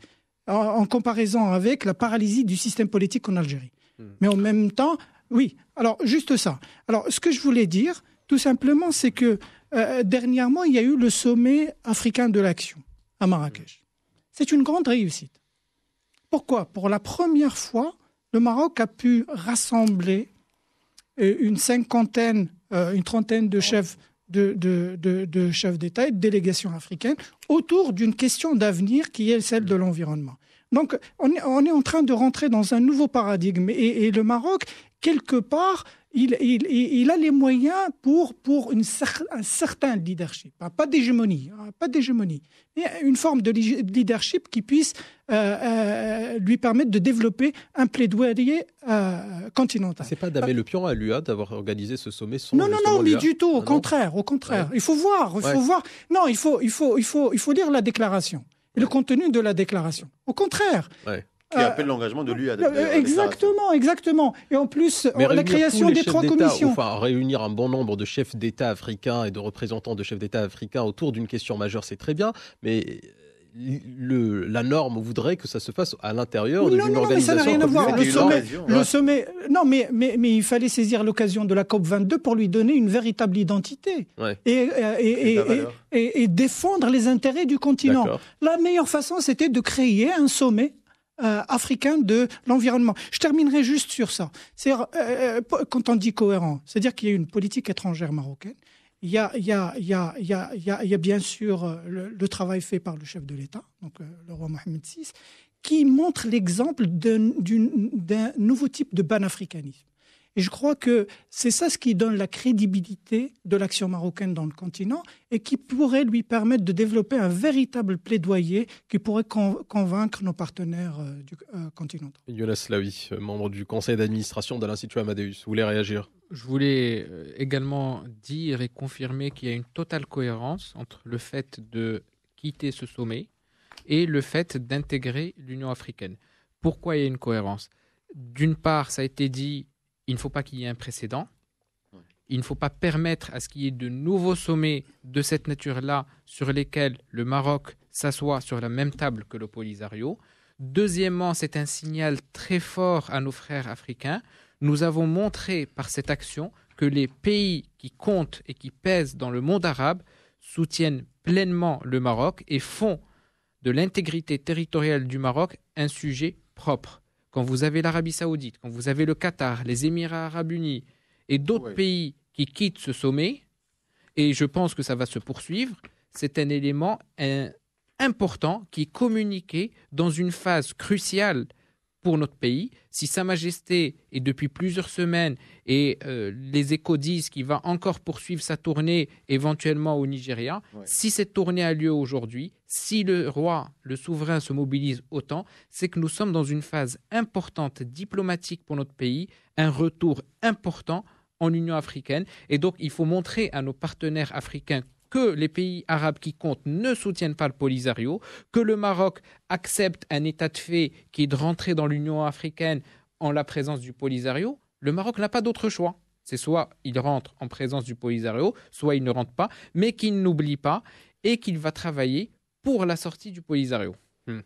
en comparaison avec la paralysie du système politique en Algérie. Hmm. Mais en même temps, oui, alors juste ça. Alors ce que je voulais dire, tout simplement, c'est que euh, dernièrement, il y a eu le sommet africain de l'action à Marrakech. C'est une grande réussite. Pourquoi Pour la première fois, le Maroc a pu rassembler euh, une cinquantaine, euh, une trentaine de chefs de, de chefs d'État et de délégations africaines autour d'une question d'avenir qui est celle de l'environnement. Donc on est, en train de rentrer dans un nouveau paradigme. Et, le Maroc, quelque part, il, a les moyens pour, pour un certain leadership, hein, pas d'hégémonie, hein, pas d'hégémonie, mais une forme de leadership qui puisse euh, euh, lui permettre de développer un plaidoyer euh, continental. C'est pas d'amener euh, le pion à l'UA d'avoir organisé ce sommet sans Non, non, non, mais du tout, au ah contraire, au contraire. Il faut voir, il voir. Non, il faut, il faut, il faut, il faut lire la déclaration le contenu de la déclaration. Au contraire. Qui euh, appelle l'engagement de lui à. Euh, exactement, exactement. Et en plus, euh, la création des trois commissions. Enfin, réunir un bon nombre de chefs d'État africains et de représentants de chefs d'État africains autour d'une question majeure, c'est très bien. Mais la norme voudrait que ça se fasse à l'intérieur d'une non, organisation. Non, mais ça n'a rien à voir. Le sommet, non, mais, mais, il fallait saisir l'occasion de la COP 22 pour lui donner une véritable identité euh, et, et, défendre les intérêts du continent. La meilleure façon, c'était de créer un sommet euh, africain de l'environnement. Je terminerai juste sur ça. C'est euh, quand on dit cohérent, c'est-à-dire qu'il y a une politique étrangère marocaine, il y a, bien sûr euh, le, travail fait par le chef de l'État, donc euh, le roi Mohamed VI, qui montre l'exemple d'un nouveau type de panafricanisme. Et je crois que c'est ça ce qui donne la crédibilité de l'action marocaine dans le continent et qui pourrait lui permettre de développer un véritable plaidoyer qui pourrait convaincre nos partenaires euh, du continent. Yonas Slavi, membre du conseil d'administration de l'Institut Amadeus, vous voulez réagir je voulais euh, également dire et confirmer qu'il y a une totale cohérence entre le fait de quitter ce sommet et le fait d'intégrer l'Union africaine. Pourquoi il y a une cohérence D'une part, ça a été dit, il ne faut pas qu'il y ait un précédent. Il ne faut pas permettre à ce qu'il y ait de nouveaux sommets de cette nature-là sur lesquels le Maroc s'assoit sur la même table que le Polisario. Deuxièmement, c'est un signal très fort à nos frères africains nous avons montré par cette action que les pays qui comptent et qui pèsent dans le monde arabe soutiennent pleinement le Maroc et font de l'intégrité territoriale du Maroc un sujet propre. Quand vous avez l'Arabie saoudite, quand vous avez le Qatar, les Émirats arabes unis et d'autres pays qui quittent ce sommet, et je pense que ça va se poursuivre, c'est un élément important qui est communiqué dans une phase cruciale pour notre pays. Si Sa Majesté, est depuis plusieurs semaines, et euh, les échos disent qu'il va encore poursuivre sa tournée éventuellement au Nigeria, si cette tournée a lieu aujourd'hui, si le roi, le souverain se mobilise autant, c'est que nous sommes dans une phase importante diplomatique pour notre pays, un retour important en Union africaine. Et donc, il faut montrer à nos partenaires africains que les pays arabes qui comptent ne soutiennent pas le Polisario, que le Maroc accepte un état de fait qui est de rentrer dans l'Union africaine en la présence du Polisario, le Maroc n'a pas d'autre choix. C'est soit il rentre en présence du Polisario, soit il ne rentre pas, mais qu'il n'oublie pas et qu'il va travailler pour la sortie du Polisario. Hmm.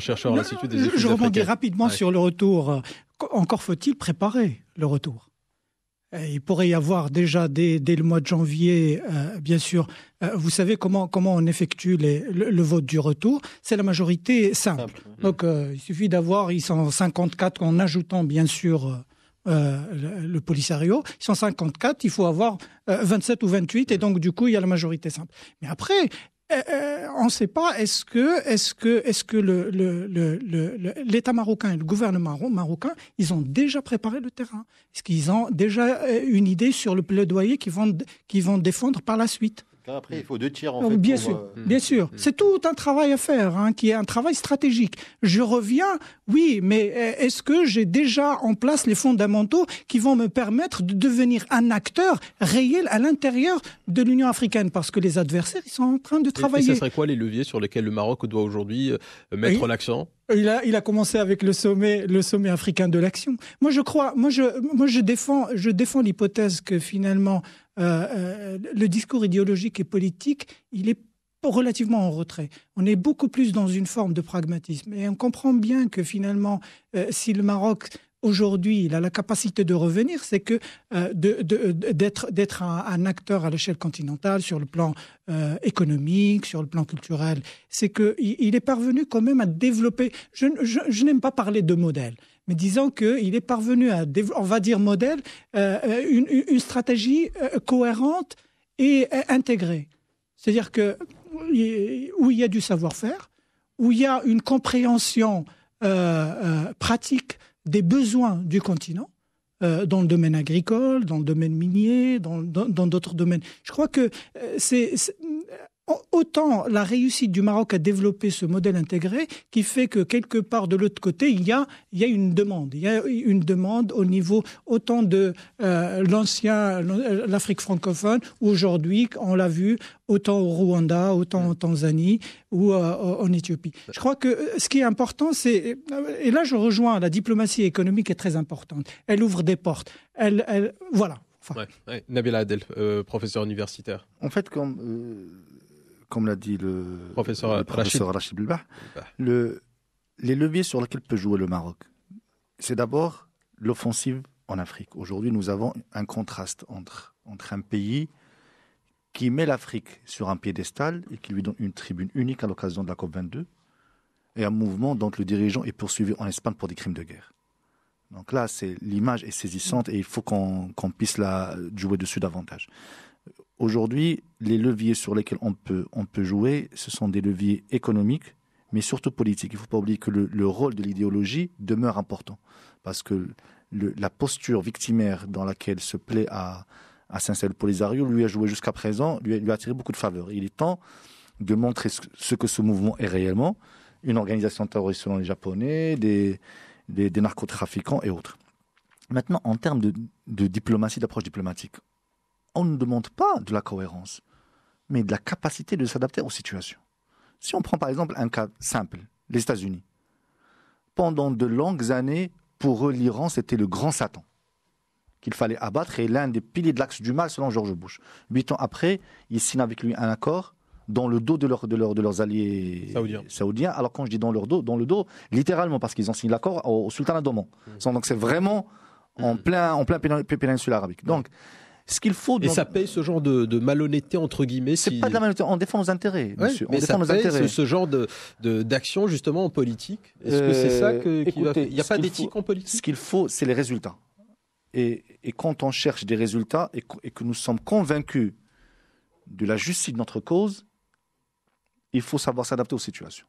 chercheur à l'Institut des Je rapidement sur le retour. Encore faut-il préparer le retour euh, il pourrait y avoir déjà dès, le mois de janvier, euh, bien sûr. Euh, vous savez comment, comment on effectue le, vote du retour C'est la majorité simple. Donc il suffit d'avoir, 154 en ajoutant bien sûr le, le, Polisario. 154, il faut avoir 27 ou 28 et donc du coup il y a la majorité simple. Mais après, euh, euh, on ne sait pas est-ce que, est-ce que, est-ce que le, l'État marocain et le gouvernement marocain, ils ont déjà préparé le terrain Est-ce qu'ils ont déjà euh, une idée sur le plaidoyer qu'ils vont, qu'ils vont défendre par la suite après, il faut deux tiers en fait. Bien sûr, euh, bien mm. sûr. C'est tout un travail à faire, hein, qui est un travail stratégique. Je reviens, oui, mais eh, est-ce que j'ai déjà en place les fondamentaux qui vont me permettre de devenir un acteur réel à l'intérieur de l'Union africaine Parce que les adversaires, ils sont en train de travailler. Et, ce serait quoi les leviers sur lesquels le Maroc doit aujourd'hui euh, mettre l'accent il a, il a, commencé avec le sommet, le sommet africain de l'action. Moi, je crois, moi, je, moi, je défends, je défends l'hypothèse que finalement, euh, euh, le discours idéologique et politique, il est relativement en retrait. On est beaucoup plus dans une forme de pragmatisme. Et on comprend bien que finalement, euh, si le Maroc aujourd'hui il a la capacité de revenir, c'est que d'être un, acteur à l'échelle continentale sur le plan économique, sur le plan culturel, c'est qu'il est parvenu quand même à développer. je n'aime pas parler de modèle mais disons qu'il est parvenu à, on va dire modèle, euh, euh, une, stratégie euh, cohérente et intégrée. C'est-à-dire que où il y a du savoir-faire, où il y a une compréhension pratique des besoins du continent, dans le domaine agricole, dans le domaine minier, dans d'autres domaines. Je crois que c'est autant la réussite du Maroc à développer ce modèle intégré qui fait que quelque part de l'autre côté, il y, a, une demande. Il y a une demande au niveau autant de euh, l'ancien, l'Afrique francophone, aujourd'hui, on l'a vu, autant au Rwanda, autant en Tanzanie ou euh, en Éthiopie. Je crois que euh, ce qui est important, c'est, et là je rejoins, la diplomatie économique est très importante. Elle ouvre des portes. Elle, voilà. Nabila Adel, professeur universitaire. En fait, quand comme l'a dit le professeur, Rachid, les leviers sur lesquels peut jouer le Maroc, c'est d'abord l'offensive en Afrique. Aujourd'hui, nous avons un contraste entre, entre un pays qui met l'Afrique sur un piédestal et qui lui donne une tribune unique à l'occasion de la COP22, et un mouvement dont le dirigeant est poursuivi en Espagne pour des crimes de guerre. Donc là, c'est l'image est saisissante et il faut qu'on puisse la jouer dessus davantage. Aujourd'hui, les leviers sur lesquels on peut, on peut jouer, ce sont des leviers économiques, mais surtout politiques. Il ne faut pas oublier que le, rôle de l'idéologie demeure important, parce que la posture victimaire dans laquelle se plaît à, à Saint-Cel Polisario lui a joué jusqu'à présent, lui a, lui attiré beaucoup de faveurs. Il est temps de montrer ce, que ce mouvement est réellement, une organisation terroriste selon les Japonais, des, des, narcotrafiquants et autres. Maintenant, en termes de diplomatie, d'approche diplomatique, on ne demande pas de la cohérence, mais de la capacité de s'adapter aux situations. Si on prend par exemple un cas simple, les États-Unis. Pendant de longues années, pour eux, l'Iran, c'était le grand Satan qu'il fallait abattre et l'un des piliers de l'axe du mal selon George Bush. Huit ans après, ils signent avec lui un accord dans le dos de, leur, de, leurs alliés saoudiens. Alors quand je dis dans leur dos, dans le dos, littéralement, parce qu'ils ont signé l'accord au, sultanat d'Oman. Mmh. Donc c'est vraiment en, mmh. plein, en plein péninsule arabique. Donc, ce qu'il faut. Et ça paye ce genre de, de malhonnêteté entre guillemets. C'est pas de la malhonnêteté. On défend nos intérêts. mais ça paye Ce, genre de d'action justement en politique. Est-ce que c'est ça que écoutez, va. il n'y a pas d'éthique en politique Ce qu'il faut, c'est les résultats. Et, quand on cherche des résultats et, que nous sommes convaincus de la justice de notre cause, il faut savoir s'adapter aux situations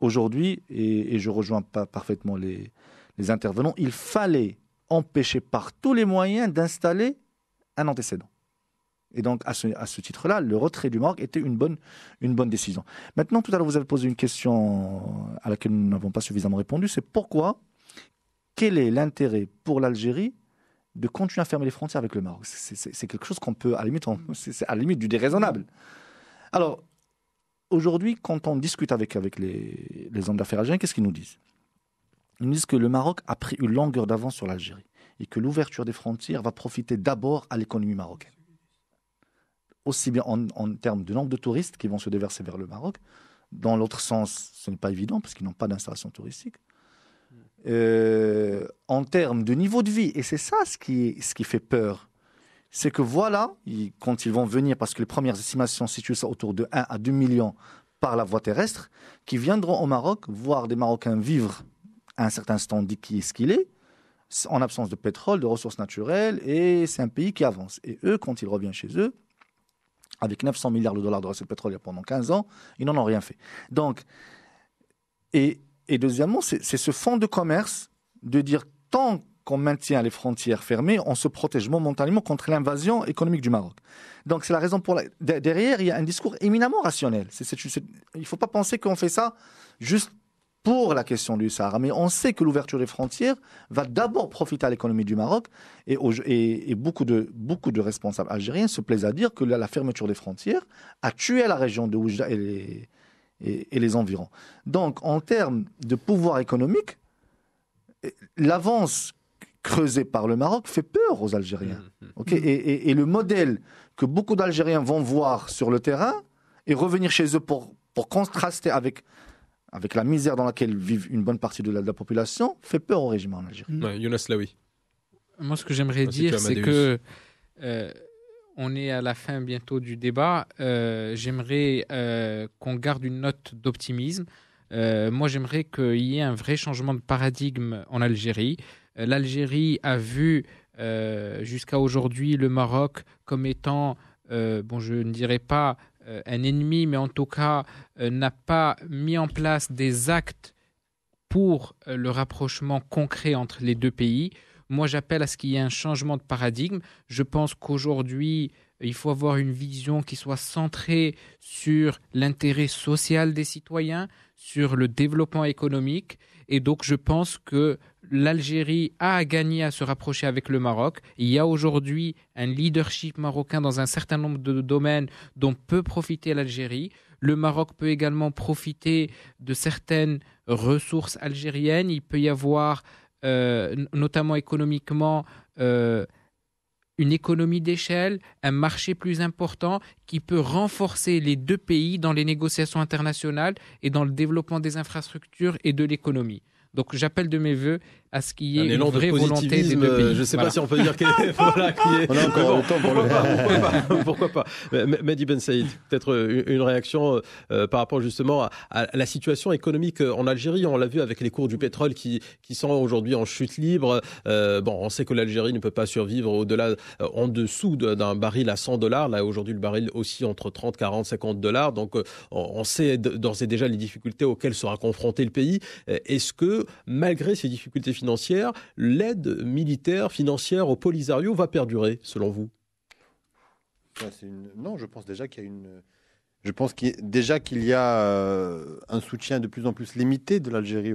aujourd'hui, et, et, je rejoins pas parfaitement les, les, intervenants, il fallait empêcher par tous les moyens d'installer un antécédent. Et donc, à ce, titre-là, le retrait du Maroc était une bonne, une bonne décision. Maintenant, tout à l'heure, vous avez posé une question à laquelle nous n'avons pas suffisamment répondu, c'est pourquoi, quel est l'intérêt pour l'Algérie de continuer à fermer les frontières avec le Maroc C'est quelque chose qu'on peut, à la limite, [laughs] c'est à la limite du déraisonnable. Alors, aujourd'hui, quand on discute avec, avec les, les hommes d'affaires algériens, qu'est-ce qu'ils nous disent Ils nous disent que le Maroc a pris une longueur d'avance sur l'Algérie et que l'ouverture des frontières va profiter d'abord à l'économie marocaine. Aussi bien en, termes de nombre de touristes qui vont se déverser vers le Maroc. Dans l'autre sens, ce n'est pas évident parce qu'ils n'ont pas d'installation touristique. Euh, en termes de niveau de vie, et c'est ça ce qui, ce qui fait peur, c'est que voilà, quand ils vont venir, parce que les premières estimations situent ça autour de 1 à 2 millions par la voie terrestre, qui viendront au Maroc voir des Marocains vivre à un certain dit qui est ce qu'il est, en absence de pétrole, de ressources naturelles, et c'est un pays qui avance. Et eux, quand ils reviennent chez eux, avec 900 milliards de dollars de recettes pétrolières pendant 15 ans, ils n'en ont rien fait. Donc, et, deuxièmement, c'est ce fonds de commerce de dire tant qu'on maintient les frontières fermées, on se protège momentanément contre l'invasion économique du Maroc. Donc c'est la raison pour laquelle derrière il y a un discours éminemment rationnel. il ne faut pas penser qu'on fait ça juste pour la question du Sahara. Mais on sait que l'ouverture des frontières va d'abord profiter à l'économie du Maroc et, et, beaucoup, de, beaucoup de responsables algériens se plaisent à dire que la, fermeture des frontières a tué la région de Oujda et les, et, les environs. Donc en termes de pouvoir économique, l'avance creusée par le Maroc fait peur aux Algériens. Mmh, mmh. et, et le modèle que beaucoup d'Algériens vont voir sur le terrain et revenir chez eux pour, pour contraster avec avec la misère dans laquelle vivent une bonne partie de la, population, fait peur au régime en Algérie. Younes Laoui. Moi, ce que j'aimerais dire, c'est que euh, on est à la fin bientôt du débat. Euh, j'aimerais euh, qu'on garde une note d'optimisme. moi, j'aimerais qu'il y ait un vrai changement de paradigme en Algérie. L'Algérie a vu jusqu'à aujourd'hui le Maroc comme étant, bon, je ne dirais pas euh, un ennemi, mais en tout cas euh, n'a pas mis en place des actes pour euh, le rapprochement concret entre les deux pays. Moi, j'appelle à ce qu'il y ait un changement de paradigme. Je pense qu'aujourd'hui, il faut avoir une vision qui soit centrée sur l'intérêt social des citoyens, sur le développement économique. Et donc, je pense que l'Algérie a gagné à se rapprocher avec le Maroc. Il y a aujourd'hui un leadership marocain dans un certain nombre de domaines dont peut profiter l'Algérie. Le Maroc peut également profiter de certaines ressources algériennes. Il peut y avoir, euh, notamment économiquement, euh, une économie d'échelle, un marché plus important qui peut renforcer les deux pays dans les négociations internationales et dans le développement des infrastructures et de l'économie. Donc j'appelle de mes voeux à ce qu'il y ait de volonté des pays. Je ne sais pas si on peut dire qu'il [laughs] voilà, On a encore bon, pour pourquoi, le... pas, pourquoi pas, Mehdi Ben Saïd, peut-être une réaction euh, euh, par rapport justement à, la situation économique euh, en Algérie. On l'a vu avec les cours du pétrole qui, qui sont aujourd'hui en chute libre. bon, on sait que l'Algérie ne peut pas survivre au-delà, en dessous d'un baril à 100 dollars. Là, aujourd'hui, le baril aussi entre 30, 40, 50 dollars. Donc, on, on sait d'ores et déjà les difficultés auxquelles sera confronté le pays. Est-ce que, malgré ces difficultés financière, l'aide militaire financière au Polisario va perdurer, selon vous Non, je pense déjà qu'il y a une... Je pense déjà qu'il y a euh, un soutien de plus en plus limité de l'Algérie,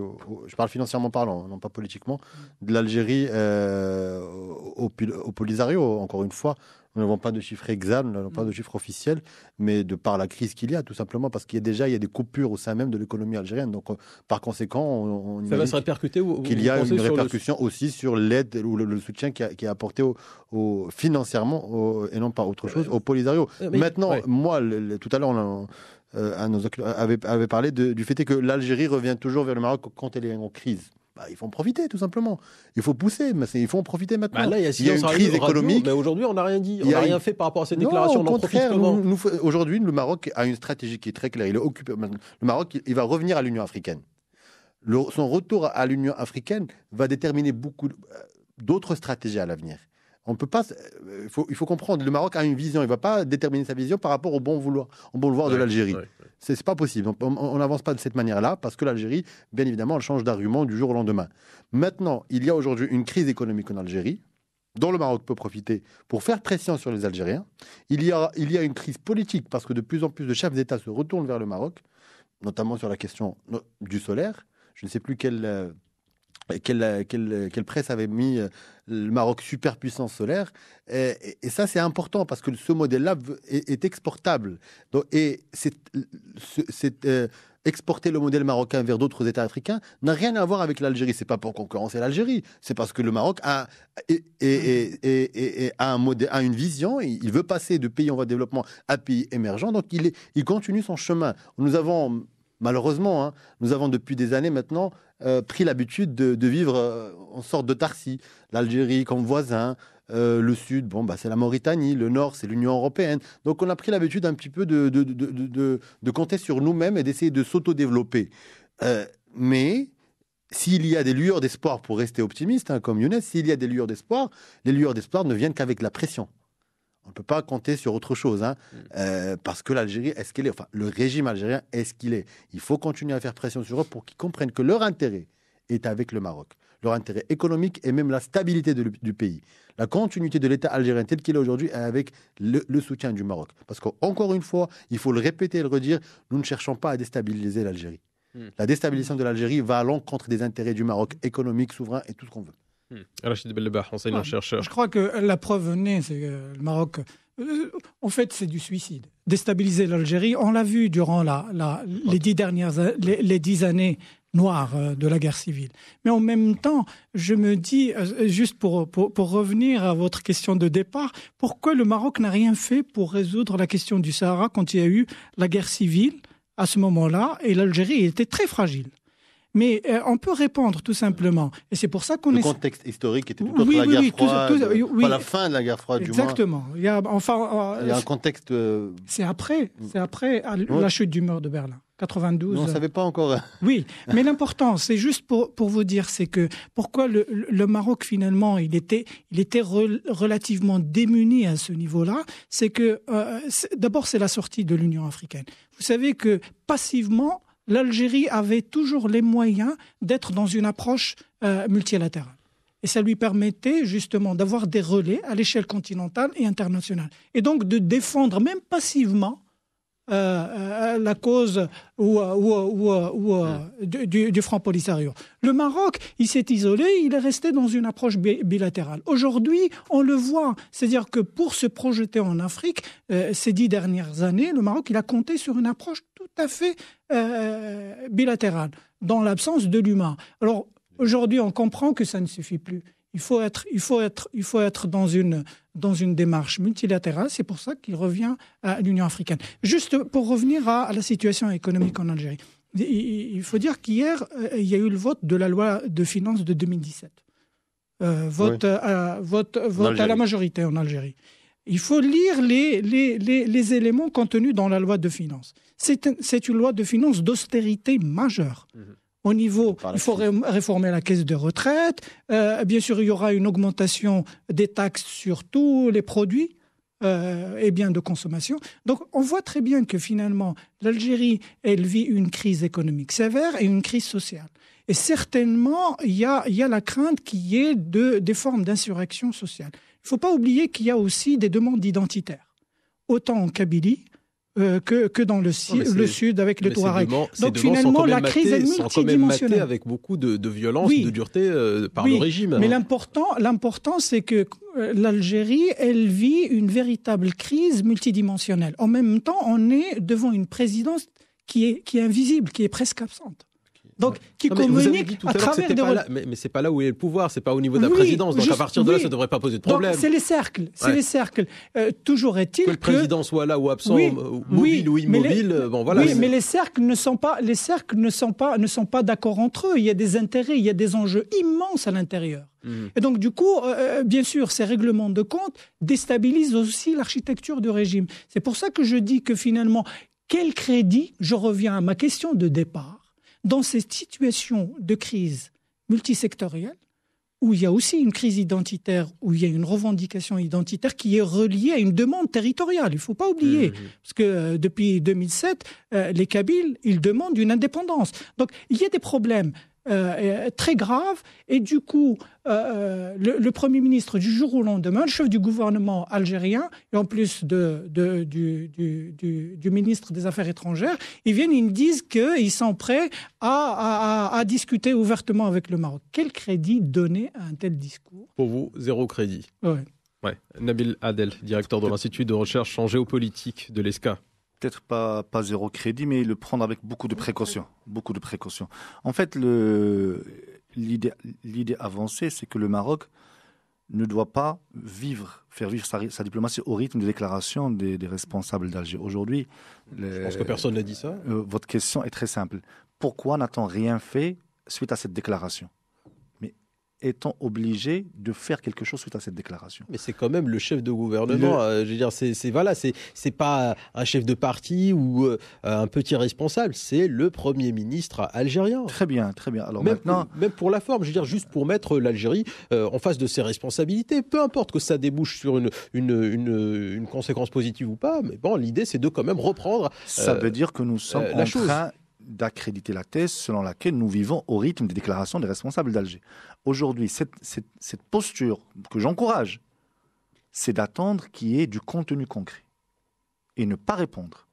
je parle financièrement parlant, hein, non pas politiquement, de l'Algérie euh, au... au, Polisario, encore une fois, nous n'avons pas de chiffres exact, nous n'avons pas de mm. chiffres officiels, mais de par la crise qu'il y a, tout simplement, parce qu'il y a déjà il y a des coupures au sein même de l'économie algérienne. Donc, euh, par conséquent, on, ça va se répercuter qu'il y a une répercussion aussi sur l'aide ou le, soutien qui, est apporté financièrement et non par autre chose euh, au Polisario. Euh, Maintenant, moi, tout à l'heure, on avait, parlé du fait que l'Algérie revient toujours vers le Maroc quand elle est en crise. Bah, il faut en profiter, tout simplement. Il faut pousser, mais il faut en profiter maintenant. Bah, il y a, une crise économique. aujourd'hui, on n'a rien dit. On n'a rien fait par rapport à cette déclaration. Non, au contraire, aujourd'hui, le Maroc a une stratégie qui est très claire. Il est occupé. Le Maroc, il va revenir à l'Union africaine. son retour à l'Union africaine va déterminer beaucoup euh, d'autres stratégies à l'avenir on peut pas. Euh, il faut, comprendre. Le Maroc a une vision. Il ne va pas déterminer sa vision par rapport au bon vouloir, au bon vouloir de l'Algérie. Ce n'est C'est pas possible. On n'avance pas de cette manière-là parce que l'Algérie, bien évidemment, elle change d'argument du jour au lendemain. Maintenant, il y a aujourd'hui une crise économique en Algérie dont le Maroc peut profiter pour faire pression sur les Algériens. Il y a, il y a une crise politique parce que de plus en plus de chefs d'État se retournent vers le Maroc, notamment sur la question du solaire. Je ne sais plus quelle... Euh, euh, euh, quelle, presse avait mis euh, le Maroc superpuissance solaire. Et, ça, c'est important parce que ce modèle-là est, exportable. Donc, et c'est, exporter le modèle marocain vers d'autres États africains n'a rien à voir avec l'Algérie. C'est pas pour concurrencer l'Algérie. C'est parce que le Maroc a, et, a un modèle, a une vision. Il veut passer de pays en voie de développement à pays émergent. Donc, il, est, il continue son chemin. Nous avons malheureusement, hein, nous avons depuis des années maintenant euh, pris l'habitude de, vivre euh, en sorte de tarsi. L'Algérie comme voisin, euh, le sud, bon, bah, c'est la Mauritanie, le nord, c'est l'Union européenne. Donc on a pris l'habitude un petit peu de, compter sur nous-mêmes et d'essayer de s'auto-développer. mais s'il y a des lueurs d'espoir, pour rester optimiste, hein, comme Younes, s'il y a des lueurs d'espoir, les lueurs d'espoir ne viennent qu'avec la pression on ne peut pas compter sur autre chose. Hein. Mm. Euh, parce que l'Algérie, est-ce qu'elle est. Enfin, le régime algérien, est-ce qu'il est Il faut continuer à faire pression sur eux pour qu'ils comprennent que leur intérêt est avec le Maroc. Leur intérêt économique et même la stabilité du pays. La continuité de l'État algérien tel qu'il est aujourd'hui est avec le, soutien du Maroc. Parce qu'encore une fois, il faut le répéter et le redire, nous ne cherchons pas à déstabiliser l'Algérie. Mm. La déstabilisation de l'Algérie va à l'encontre des intérêts du Maroc économique, souverain et tout ce qu'on veut. Hmm. Ben enseignant-chercheur. je crois que la preuve née, c'est que le Maroc. Euh, en fait, c'est du suicide. Déstabiliser l'Algérie, on l'a vu durant la, la, les dix dernières les, dix années noires euh, de la guerre civile. Mais en même temps, je me dis, euh, juste pour, pour, pour revenir à votre question de départ, pourquoi le Maroc n'a rien fait pour résoudre la question du Sahara quand il y a eu la guerre civile à ce moment-là et l'Algérie était très fragile mais euh, on peut répondre tout simplement. Et c'est pour ça qu'on... Le contexte historique était plutôt la guerre froide, Pas la fin de la guerre froide, du moins. Il enfin, euh, Il y a un contexte... Euh, c'est après, c'est après la chute du mur de Berlin. 92. Non, on ne savait pas encore. [laughs] oui, mais l'important, c'est juste pour, pour vous dire, c'est que pourquoi le, Maroc, finalement, il était, il était relativement démuni à ce niveau-là, c'est que d'abord, c'est la sortie de l'Union africaine. Vous savez que passivement, l'Algérie avait toujours les moyens d'être dans une approche euh, multilatérale. Et ça lui permettait justement d'avoir des relais à l'échelle continentale et internationale. Et donc de défendre, même passivement, euh, euh, la cause ou, euh, du, franc Front Polisario. Le Maroc, il s'est isolé, il est resté dans une approche bilatérale. Aujourd'hui, on le voit, c'est-à-dire que pour se projeter en Afrique, ces dix dernières années, le Maroc, il a compté sur une approche tout à fait bilatérale, dans l'absence de l'humain. Alors, Aujourd'hui, on comprend que ça ne suffit plus. Il faut être, il faut être, il faut être dans une dans une démarche multilatérale. C'est pour ça qu'il revient à l'Union africaine. Juste pour revenir à, la situation économique en Algérie, il faut dire qu'hier euh, il y a eu le vote de la loi de finances de 2017. Euh, vote, à, vote, à la majorité en Algérie. Il faut lire les, les, éléments contenus dans la loi de finances. C'est une loi de finances d'austérité majeure. Mhm au niveau, il faut réformer la caisse de retraite. Euh, bien sûr, il y aura une augmentation des taxes sur tous les produits euh, et biens de consommation. Donc, on voit très bien que finalement, l'Algérie, elle vit une crise économique sévère et une crise sociale. Et certainement, il y a, la crainte qu'il y de, des formes d'insurrection sociale. Il ne faut pas oublier qu'il y a aussi des demandes identitaires, autant en Kabylie euh, que, que, dans le, sud avec le Touareg. Donc finalement, la crise est multidimensionnelle. avec beaucoup de, violence, de dureté euh, par le régime. Mais l'important, l'important, c'est que euh, l'Algérie, elle vit une véritable crise multidimensionnelle. En même temps, on est devant une présidence qui est, qui est invisible, qui est presque absente. Donc, qui communique à, travers des. mais, ce c'est pas là où est le pouvoir, c'est pas au niveau de la présidence. Donc, à partir de là, ça devrait pas poser de problème. C'est les cercles, c'est les cercles. Euh, toujours est-il que le président soit là ou absent, oui, euh, mobile ou immobile. Euh, bon, voilà. Oui, mais les cercles ne sont pas, les cercles ne sont pas, ne sont pas d'accord entre eux. Il y a des intérêts, il y a des enjeux immenses à l'intérieur. Mhm. Et donc, du coup, bien sûr, ces règlements de compte déstabilisent aussi l'architecture du régime. C'est pour ça que je dis que finalement, quel crédit, je reviens à ma question de départ, dans cette situation de crise multisectorielle, où il y a aussi une crise identitaire, où il y a une revendication identitaire qui est reliée à une demande territoriale. Il ne faut pas oublier, parce que euh, depuis 2007, euh, les Kabyles, ils demandent une indépendance. Donc il y a des problèmes euh, euh, très grave. Et du coup, euh, le, Premier ministre, du jour au lendemain, le chef du gouvernement algérien, et en plus du, ministre des Affaires étrangères, ils viennent, ils me disent qu'ils sont prêts à, discuter ouvertement avec le Maroc. Quel crédit donner à un tel discours Pour vous, zéro crédit. Nabil Adel, directeur de l'Institut de recherche en géopolitique de l'ESCA peut-être pas, pas zéro crédit, mais le prendre avec beaucoup de précautions. Beaucoup de précautions. En fait, l'idée avancée, c'est que le Maroc ne doit pas vivre, faire vivre sa, diplomatie au rythme des déclarations des, responsables d'Alger. Aujourd'hui, je pense que personne n'a dit ça. Euh, votre question est très simple. Pourquoi n'a-t-on rien fait suite à cette déclaration étant obligé de faire quelque chose suite à cette déclaration. Mais c'est quand même le chef de gouvernement. Euh, je veux dire, c'est voilà, c'est pas un chef de parti ou euh, un petit responsable. C'est le premier ministre algérien. Très bien, très bien. Alors maintenant, même pour la forme, je veux dire, juste pour mettre l'Algérie euh, en face de ses responsabilités, peu importe que ça débouche sur une une, conséquence positive ou pas. Mais bon, l'idée, c'est de quand même reprendre. ça veut dire que nous sommes la chose d'accréditer la thèse selon laquelle nous vivons au rythme des déclarations des responsables d'Alger. Aujourd'hui, cette, posture que j'encourage, c'est d'attendre qu'il y ait du contenu concret et ne pas répondre.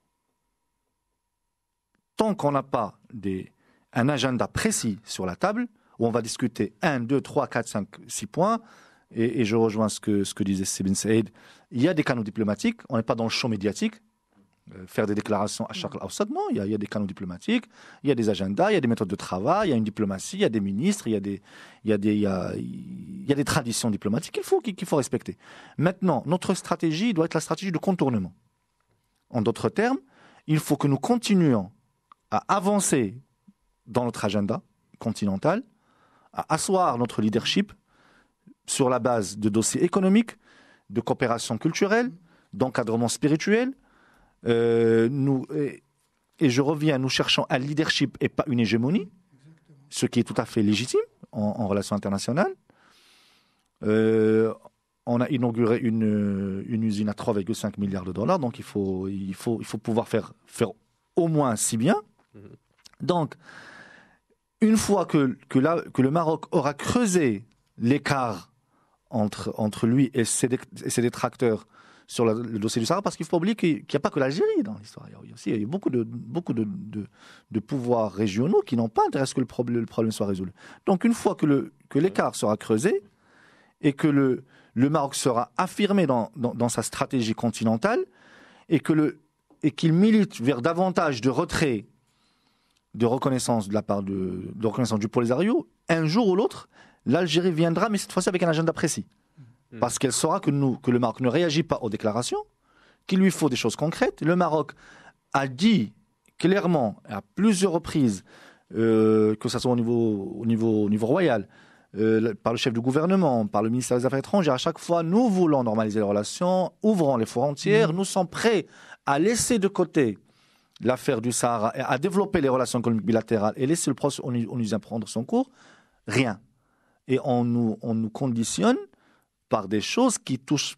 Tant qu'on n'a pas des, un agenda précis sur la table, où on va discuter 1, 2, 3, 4, 5, 6 points, et, je rejoins ce que, ce que disait Sibin Saïd, il y a des canaux diplomatiques, on n'est pas dans le champ médiatique, euh, faire des déclarations à chaque mm. Non, il y, a, il y, a, des canaux diplomatiques, il y a des agendas, il y a des méthodes de travail, il y a une diplomatie, il y a des ministres, il y a des, des traditions diplomatiques qu'il faut, qu'il faut respecter. Maintenant, notre stratégie doit être la stratégie de contournement. En d'autres termes, il faut que nous continuions à avancer dans notre agenda continental, à asseoir notre leadership sur la base de dossiers économiques, de coopération culturelle, d'encadrement spirituel, euh, nous, et, je reviens, nous cherchons un leadership et pas une hégémonie, ce qui est tout à fait légitime en, relation internationale euh, on a inauguré une, une usine à 3,5 milliards de dollars, donc il faut, il faut, il faut pouvoir faire, faire au moins si bien. Mhm. Donc, une fois que, que, que le Maroc aura creusé l'écart entre, entre lui et et ses détracteurs sur le dossier du Sahara, parce qu'il faut oublier qu'il n'y a pas que l'Algérie dans l'histoire. Il y a aussi il beaucoup de, beaucoup de, pouvoirs régionaux qui n'ont pas intérêt à ce que le problème, soit résolu. Donc une fois que l'écart que sera creusé et que le, le Maroc sera affirmé dans, sa stratégie continentale et que le, qu'il milite vers davantage de retrait, de reconnaissance de la part de, de reconnaissance du Polisario, un jour ou l'autre, l'Algérie viendra, mais cette fois-ci avec un agenda précis. Mm. Parce qu'elle saura que, le Maroc ne réagit pas aux déclarations, qu'il lui faut des choses concrètes. Le Maroc a dit clairement à plusieurs reprises, euh, que ce soit au niveau, royal, euh, par le chef du gouvernement, par le ministère des Affaires étrangères, à chaque fois, nous voulons normaliser les relations, ouvrons les frontières, mm. nous sommes prêts à laisser de côté l'affaire du Sahara, et à développer les relations économiques bilatérales et laisser le processus onusien prendre son cours. Rien. Et on nous conditionne par des choses qui touchent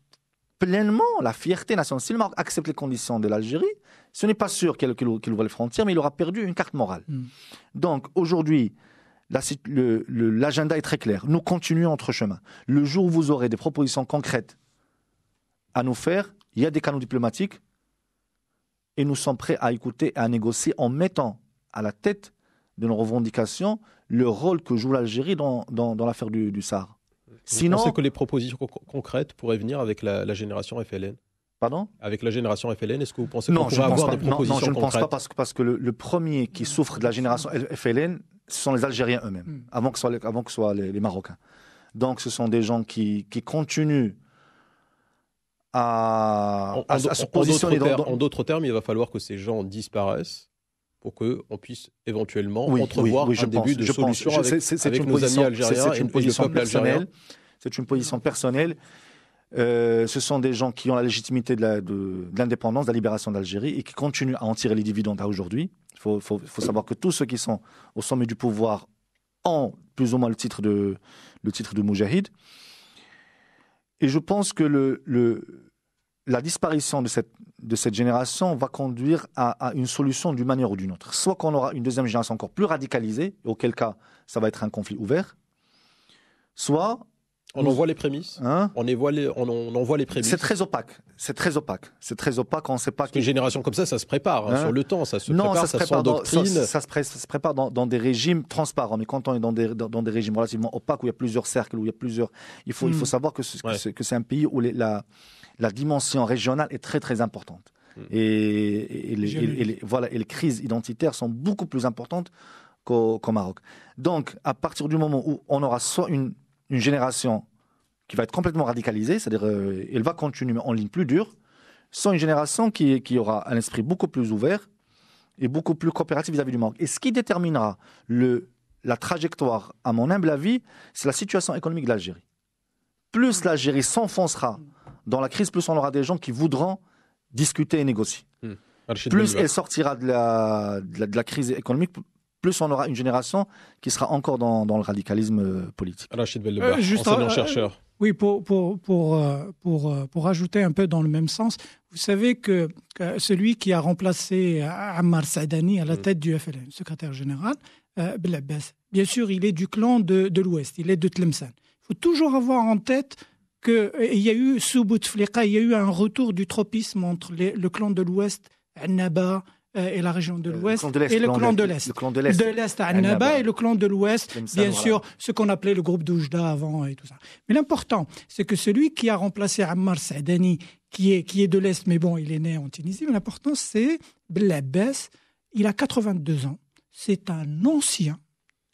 pleinement la fierté nationale. Si le Maroc accepte les conditions de l'Algérie, ce n'est pas sûr qu'il ouvre les frontières, mais il aura perdu une carte morale. Mm. Donc aujourd'hui, l'agenda est très clair. Nous continuons entre chemin. Le jour où vous aurez des propositions concrètes à nous faire, il y a des canaux diplomatiques et nous sommes prêts à écouter et à négocier en mettant à la tête de nos revendications le rôle que joue l'Algérie dans, l'affaire du, du Sahara. Sinon, pensez que les propositions concrètes pourraient venir avec la, génération FLN Pardon Avec la génération FLN, est-ce que vous pensez qu'on pourrait avoir des propositions non, non, je ne pense pas parce que, parce que le, premier qui souffre de la génération FLN, ce sont les Algériens eux-mêmes, hmm. avant que ce soit, les, avant que soient les, Marocains. Donc ce sont des gens qui, qui continuent à, à, se positionner. En d'autres termes, il va falloir que ces gens disparaissent pour qu'on puisse éventuellement entrevoir je un début de solution avec, nos amis algériens une position et le peuple algérien. C'est une position personnelle. Euh, ce sont des gens qui ont la légitimité de l'indépendance, de, la libération d'Algérie et qui continuent à en tirer les dividendes à aujourd'hui. Il faut, savoir que tous ceux qui sont au sommet du pouvoir ont plus ou moins le titre de, le titre de Moujahid. Et je pense que la disparition de cette, de cette génération va conduire à, à une solution d'une manière ou d'une autre. Soit qu'on aura une deuxième génération encore plus radicalisée, auquel cas ça va être un conflit ouvert, soit on en voit les prémices. Hein on, les, on, en voit les prémices. C'est très opaque. C'est très opaque. C'est très opaque. On sait pas. Parce qu'une génération comme ça, ça se prépare hein, hein sur le temps. Ça se prépare. Ça prépare. Dans, ça, se se prépare dans, des régimes transparents. Mais quand on est dans des, dans, des régimes relativement opaques où il y a plusieurs cercles, où il y a plusieurs, il faut, il faut hmm. savoir que c'est un pays où la, la dimension régionale est très très importante. Hmm. Et, les, voilà, et les crises identitaires sont beaucoup plus importantes qu'au Maroc. Donc, à partir du moment où on aura soit une une génération qui va être complètement radicalisée, c'est-à-dire euh, elle va continuer en ligne plus dure, sans une génération qui, qui aura un esprit beaucoup plus ouvert et beaucoup plus coopératif vis-à-vis du monde. Et ce qui déterminera le, la trajectoire, à mon humble avis, c'est la situation économique de l'Algérie. Plus l'Algérie s'enfoncera dans la crise, plus on aura des gens qui voudront discuter et négocier. Hmm. Plus elle sortira de la, de la, de la crise économique, plus on aura une génération qui sera encore dans, le radicalisme euh, politique. Rachid euh, en enseignant-chercheur. Euh, oui, pour, pour, pour, pour, ajouter un peu dans le même sens, vous savez que, celui qui a remplacé Ammar Saadani à la mm. tête du FLN, secrétaire général, bien sûr, il est du clan de, de l'Ouest, il est de Tlemcen. Il faut toujours avoir en tête qu'il y a eu, sous Bouteflika, il y a eu un retour du tropisme entre le clan de l'Ouest, Annaba, euh, et la région de euh, l'Ouest, et le clan de l'Est. Le de l'Est, à Annaba, et le clan de l'Ouest, bien sûr, ce qu'on appelait le groupe d'Oujda avant et tout ça. Mais l'important, c'est que celui qui a remplacé Ammar Saadani, qui est, qui est de l'Est, mais bon, il est né en Tunisie, mais l'important, c'est Blebès. il a 82 ans, c'est un ancien,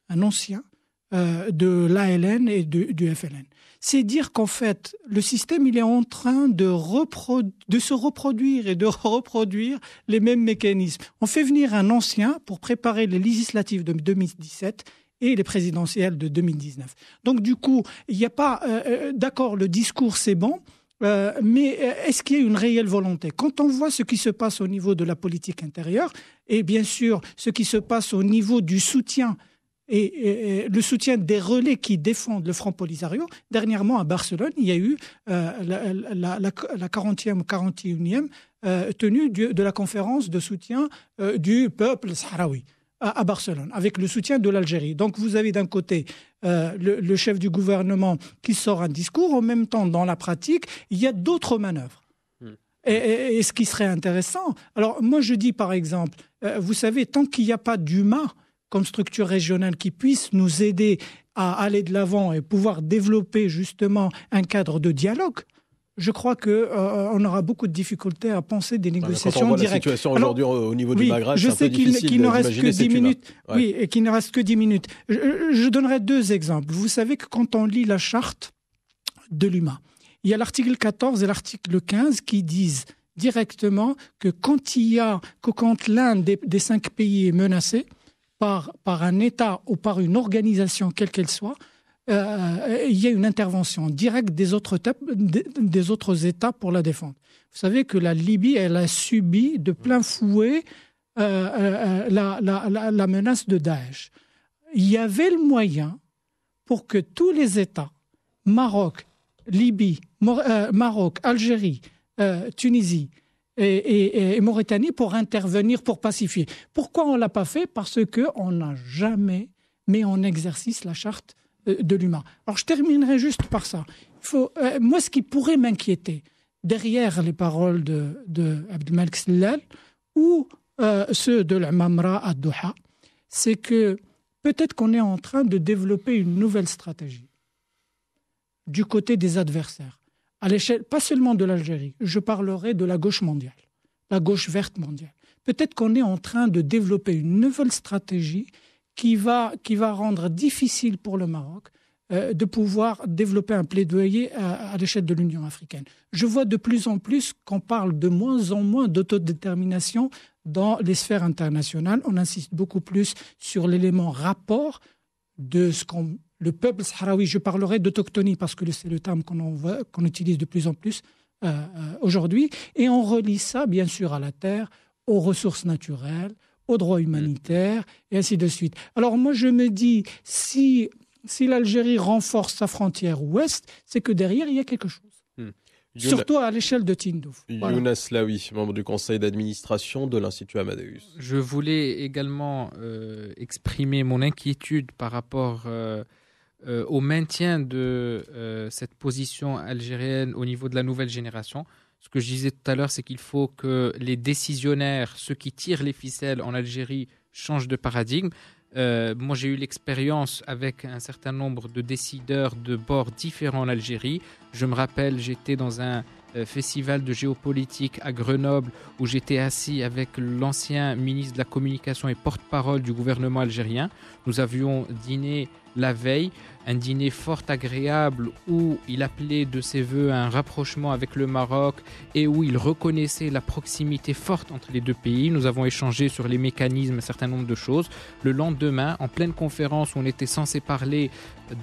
un ancien euh, de l'ALN et du FLN. C'est dire qu'en fait, le système, il est en train de, se reproduire et de [laughs] reproduire les mêmes mécanismes. On fait venir un ancien pour préparer les législatives de 2017 et les présidentielles de 2019. Donc du coup, il n'y a pas... Euh, euh, d'accord, le discours, c'est bon. mais est-ce qu'il y a une réelle volonté Quand on voit ce qui se passe au niveau de la politique intérieure et bien sûr ce qui se passe au niveau du soutien et, le soutien des relais qui défendent le Front Polisario. Dernièrement, à Barcelone, il y a eu euh, la, 40e ou 41e tenue de la conférence de soutien euh, du peuple sahraoui à, Barcelone, avec le soutien de l'Algérie. Donc vous avez d'un côté euh, le, chef du gouvernement qui sort un discours, en même temps, dans la pratique, il y a d'autres manœuvres. Hmm. Et, ce qui serait intéressant, alors moi je dis par exemple, vous savez, tant qu'il n'y a pas d'humain comme structure régionale qui puisse nous aider à aller de l'avant et pouvoir développer justement un cadre de dialogue, je crois qu'on euh, on aura beaucoup de difficultés à penser des négociations Quand directes. La situation aujourd'hui au niveau du Maghreb, je sais qu'il ne reste que 10 minutes. Oui, et qu'il ne reste que 10 minutes. Je, donnerai deux exemples. Vous savez que quand on lit la charte de l'UMA, il y a l'article 14 et l'article 15 qui disent directement que quand il y a, quand l'un des, des cinq pays est menacé, par, un État ou par une organisation, quelle qu'elle soit, euh, il y a une intervention directe des autres, des autres États pour la défendre. Vous savez que la Libye, elle a subi de plein mm. fouet euh, euh, la, menace de Daesh. Il y avait le moyen pour que tous les États, Maroc, Libye, Maroc, Algérie, Tunisie, et, Mauritanie pour intervenir, pour pacifier. Pourquoi on ne l'a pas fait Parce qu'on n'a jamais mis en exercice la charte euh, de l'humain. Alors je terminerai juste par ça. Euh, moi, ce qui pourrait m'inquiéter, derrière les paroles de, de Abdelmalek ou euh, ceux de la Mamra à Doha, c'est que peut-être qu'on est en train de développer une nouvelle stratégie du côté des adversaires à l'échelle pas seulement de l'Algérie, je parlerai de la gauche mondiale, la gauche verte mondiale. Peut-être qu'on est en train de développer une nouvelle stratégie qui va, rendre difficile pour le Maroc euh, de pouvoir développer un plaidoyer à l'échelle de l'Union africaine. Je vois de plus en plus qu'on parle de moins en moins d'autodétermination dans les sphères internationales. On insiste beaucoup plus sur l'élément rapport de ce qu'on le peuple sahraoui, je parlerai d'autochtonie parce que c'est le terme qu'on utilise de plus en plus euh, euh, aujourd'hui, et on relie ça bien sûr à la terre, aux ressources naturelles, aux droits humanitaires, et ainsi de suite. Alors moi je me dis, si, si l'Algérie renforce sa frontière ouest, c'est que derrière il y a quelque chose. Hmm. Surtout à l'échelle de Tindouf. Laoui, membre du conseil d'administration de l'Institut Amadeus. Je voulais également euh, exprimer mon inquiétude par rapport euh, au maintien de euh, cette position algérienne au niveau de la nouvelle génération. Ce que je disais tout à l'heure, c'est qu'il faut que les décisionnaires, ceux qui tirent les ficelles en Algérie, changent de paradigme. Euh, moi, j'ai eu l'expérience avec un certain nombre de décideurs de bords différents en Algérie. Je me rappelle, j'étais dans un festival de géopolitique à Grenoble où j'étais assis avec l'ancien ministre de la Communication et porte-parole du gouvernement algérien. Nous avions dîné la veille, un dîner fort agréable où il appelait de ses voeux un rapprochement avec le Maroc et où il reconnaissait la proximité forte entre les deux pays. Nous avons échangé sur les mécanismes, un certain nombre de choses. Le lendemain, en pleine conférence où on était censé parler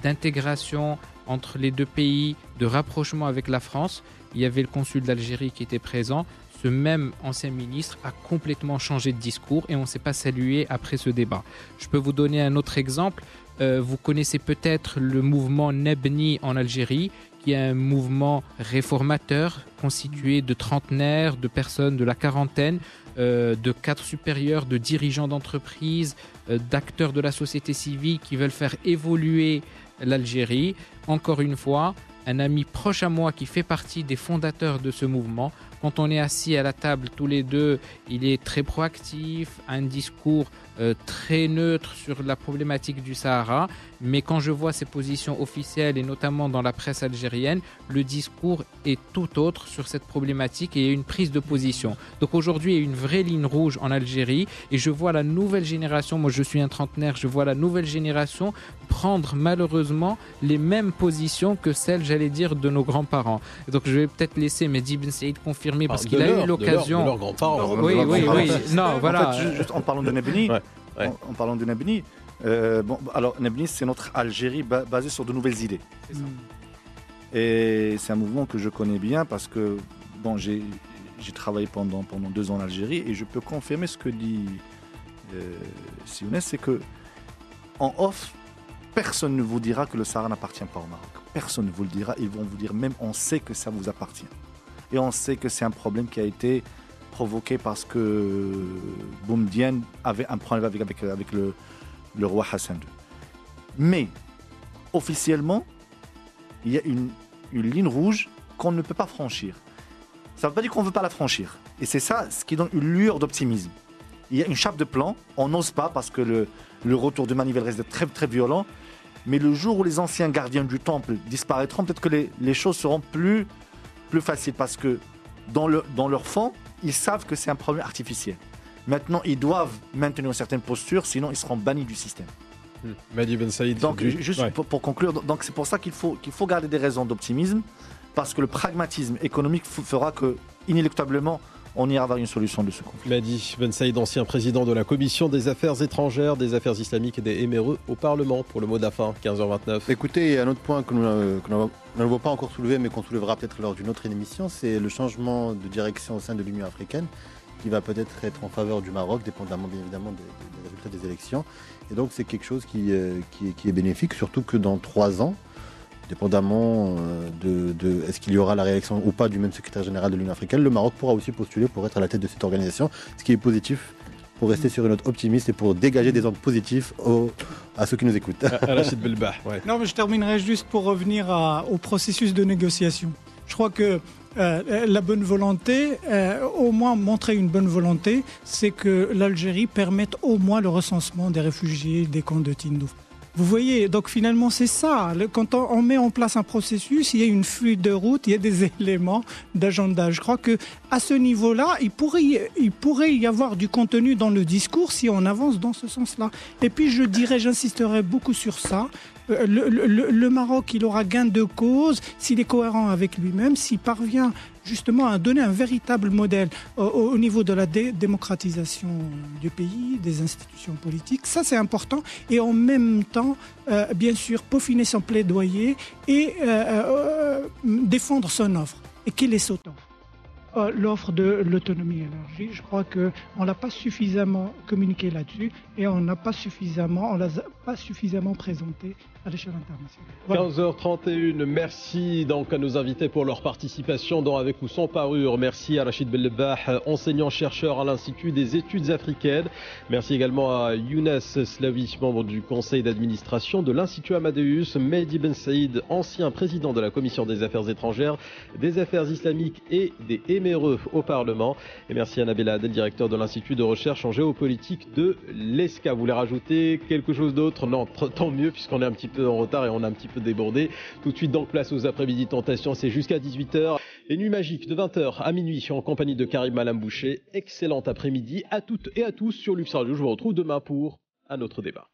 d'intégration entre les deux pays, de rapprochement avec la France, il y avait le consul d'Algérie qui était présent. Ce même ancien ministre a complètement changé de discours et on ne s'est pas salué après ce débat. Je peux vous donner un autre exemple. Euh, vous connaissez peut-être le mouvement Nebni en Algérie, qui est un mouvement réformateur constitué de trentenaires, de personnes de la quarantaine, euh, de cadres supérieurs, de dirigeants d'entreprises, euh, d'acteurs de la société civile qui veulent faire évoluer l'Algérie. Encore une fois, un ami proche à moi qui fait partie des fondateurs de ce mouvement. Quand on est assis à la table tous les deux, il est très proactif, un discours euh, très neutre sur la problématique du Sahara, mais quand je vois ses positions officielles et notamment dans la presse algérienne, le discours est tout autre sur cette problématique et une prise de position. Donc aujourd'hui, il y a une vraie ligne rouge en Algérie et je vois la nouvelle génération, moi je suis un trentenaire, je vois la nouvelle génération prendre malheureusement les mêmes positions que celles, j'allais dire, de nos grands-parents. Donc je vais peut-être laisser Mehdi Ben Saïd confirmer parce qu'il a eu l'occasion. De leurs grands-parents. Oui, oui, oui. Non, voilà. En, parlant de Nabini, en, parlant de Nabni. Euh, bon, bah, alors Nabni, c'est notre Algérie basée sur de nouvelles idées. Mm. Et c'est un mouvement que je connais bien parce que bon, j'ai travaillé pendant, pendant deux ans en Algérie et je peux confirmer ce que dit euh, Sionès, c'est que en off, personne ne vous dira que le Sahara n'appartient pas au Maroc. Personne ne vous le dira. Ils vont vous dire même on sait que ça vous appartient. Et on sait que c'est un problème qui a été provoqué parce que Boumdien avait un problème avec, avec, le, roi Hassan II. Mais officiellement, il y a une, ligne rouge qu'on ne peut pas franchir. Ça ne veut pas dire qu'on ne veut pas la franchir. Et c'est ça ce qui donne une lueur d'optimisme. Il y a une chape de plan, on n'ose pas parce que le, retour de manivelle reste très très violent. Mais le jour où les anciens gardiens du temple disparaîtront, peut-être que les, choses seront plus, plus faciles parce que dans, le, dans leur fond, ils savent que c'est un problème artificiel. Maintenant, ils doivent maintenir une certaine posture, sinon ils seront bannis du système. Hmm. Ben Saïd, donc, juste pour, pour, conclure, donc c'est pour ça qu'il faut, qu'il faut garder des raisons d'optimisme, parce que le pragmatisme économique fera que, inéluctablement, on ira vers une solution de ce conflit. dit Ben Saïd, ancien président de la Commission des Affaires étrangères, des Affaires islamiques et des MRE au Parlement, pour le mot de 15h29. Écoutez, un autre point que nous, ne nous pas encore soulevé, mais qu'on soulevera peut-être lors d'une autre émission, c'est le changement de direction au sein de l'Union africaine qui va peut-être être en faveur du Maroc, dépendamment bien évidemment des, résultats des élections. Et donc c'est quelque chose qui, euh, est bénéfique, surtout que dans trois ans, dépendamment euh, de, est-ce qu'il y aura la réélection ou pas du même secrétaire général de l'Union africaine, le Maroc pourra aussi postuler pour être à la tête de cette organisation, ce qui est positif pour rester sur une note optimiste et pour dégager des ordres positifs à ceux qui nous écoutent. Euh, euh, [laughs] non, mais je terminerai juste pour revenir au processus de négociation. Je crois que la bonne volonté, au moins montrer une bonne volonté, c'est que l'Algérie permette au moins le recensement des réfugiés des camps de Tindouf. Vous voyez, donc finalement, c'est ça. Quand on, met en place un processus, il y a une fluide de route, il y a des [laughs] éléments d'agenda. Je crois que à ce niveau-là, il pourrait, il pourrait y avoir du contenu dans le discours si on avance dans ce sens-là. Et puis, je dirais, j'insisterai beaucoup sur ça. Euh, le, le, Maroc, il aura gain de cause s'il est cohérent avec lui-même, s'il parvient justement à donner un véritable modèle au, niveau de la démocratisation du pays, des institutions politiques. Ça, c'est important. Et en même temps, euh, bien sûr, peaufiner son plaidoyer et euh, euh, défendre son offre. Et quelle est cette offre l'offre de l'autonomie énergie Je crois qu'on ne l'a pas suffisamment communiqué là-dessus et on n'a pas suffisamment, on l'a pas suffisamment présenté l'échelle internationale. 15h31, merci donc à nos invités pour leur participation dans Avec ou sans parure. Merci à Rachid Bellebah, enseignant-chercheur à l'Institut des études africaines. Merci également à Younes Slavi, membre du conseil d'administration de l'Institut Amadeus, Mehdi Ben Saïd, ancien président de la Commission des affaires étrangères, des affaires islamiques et des éméreux au Parlement. Et merci à Nabila Adel, directeur de l'Institut de recherche en géopolitique de l'ESCA. Vous voulez rajouter quelque chose d'autre Non, tant mieux puisqu'on est un petit peu en retard et on a un petit peu débordé. Tout de suite, donc, place aux après-midi tentations, c'est jusqu'à 18h. et nuit magique de 20h à minuit en compagnie de Karim Malam Boucher. Excellent après-midi à toutes et à tous sur Lux Radio. Je vous retrouve demain pour un autre débat.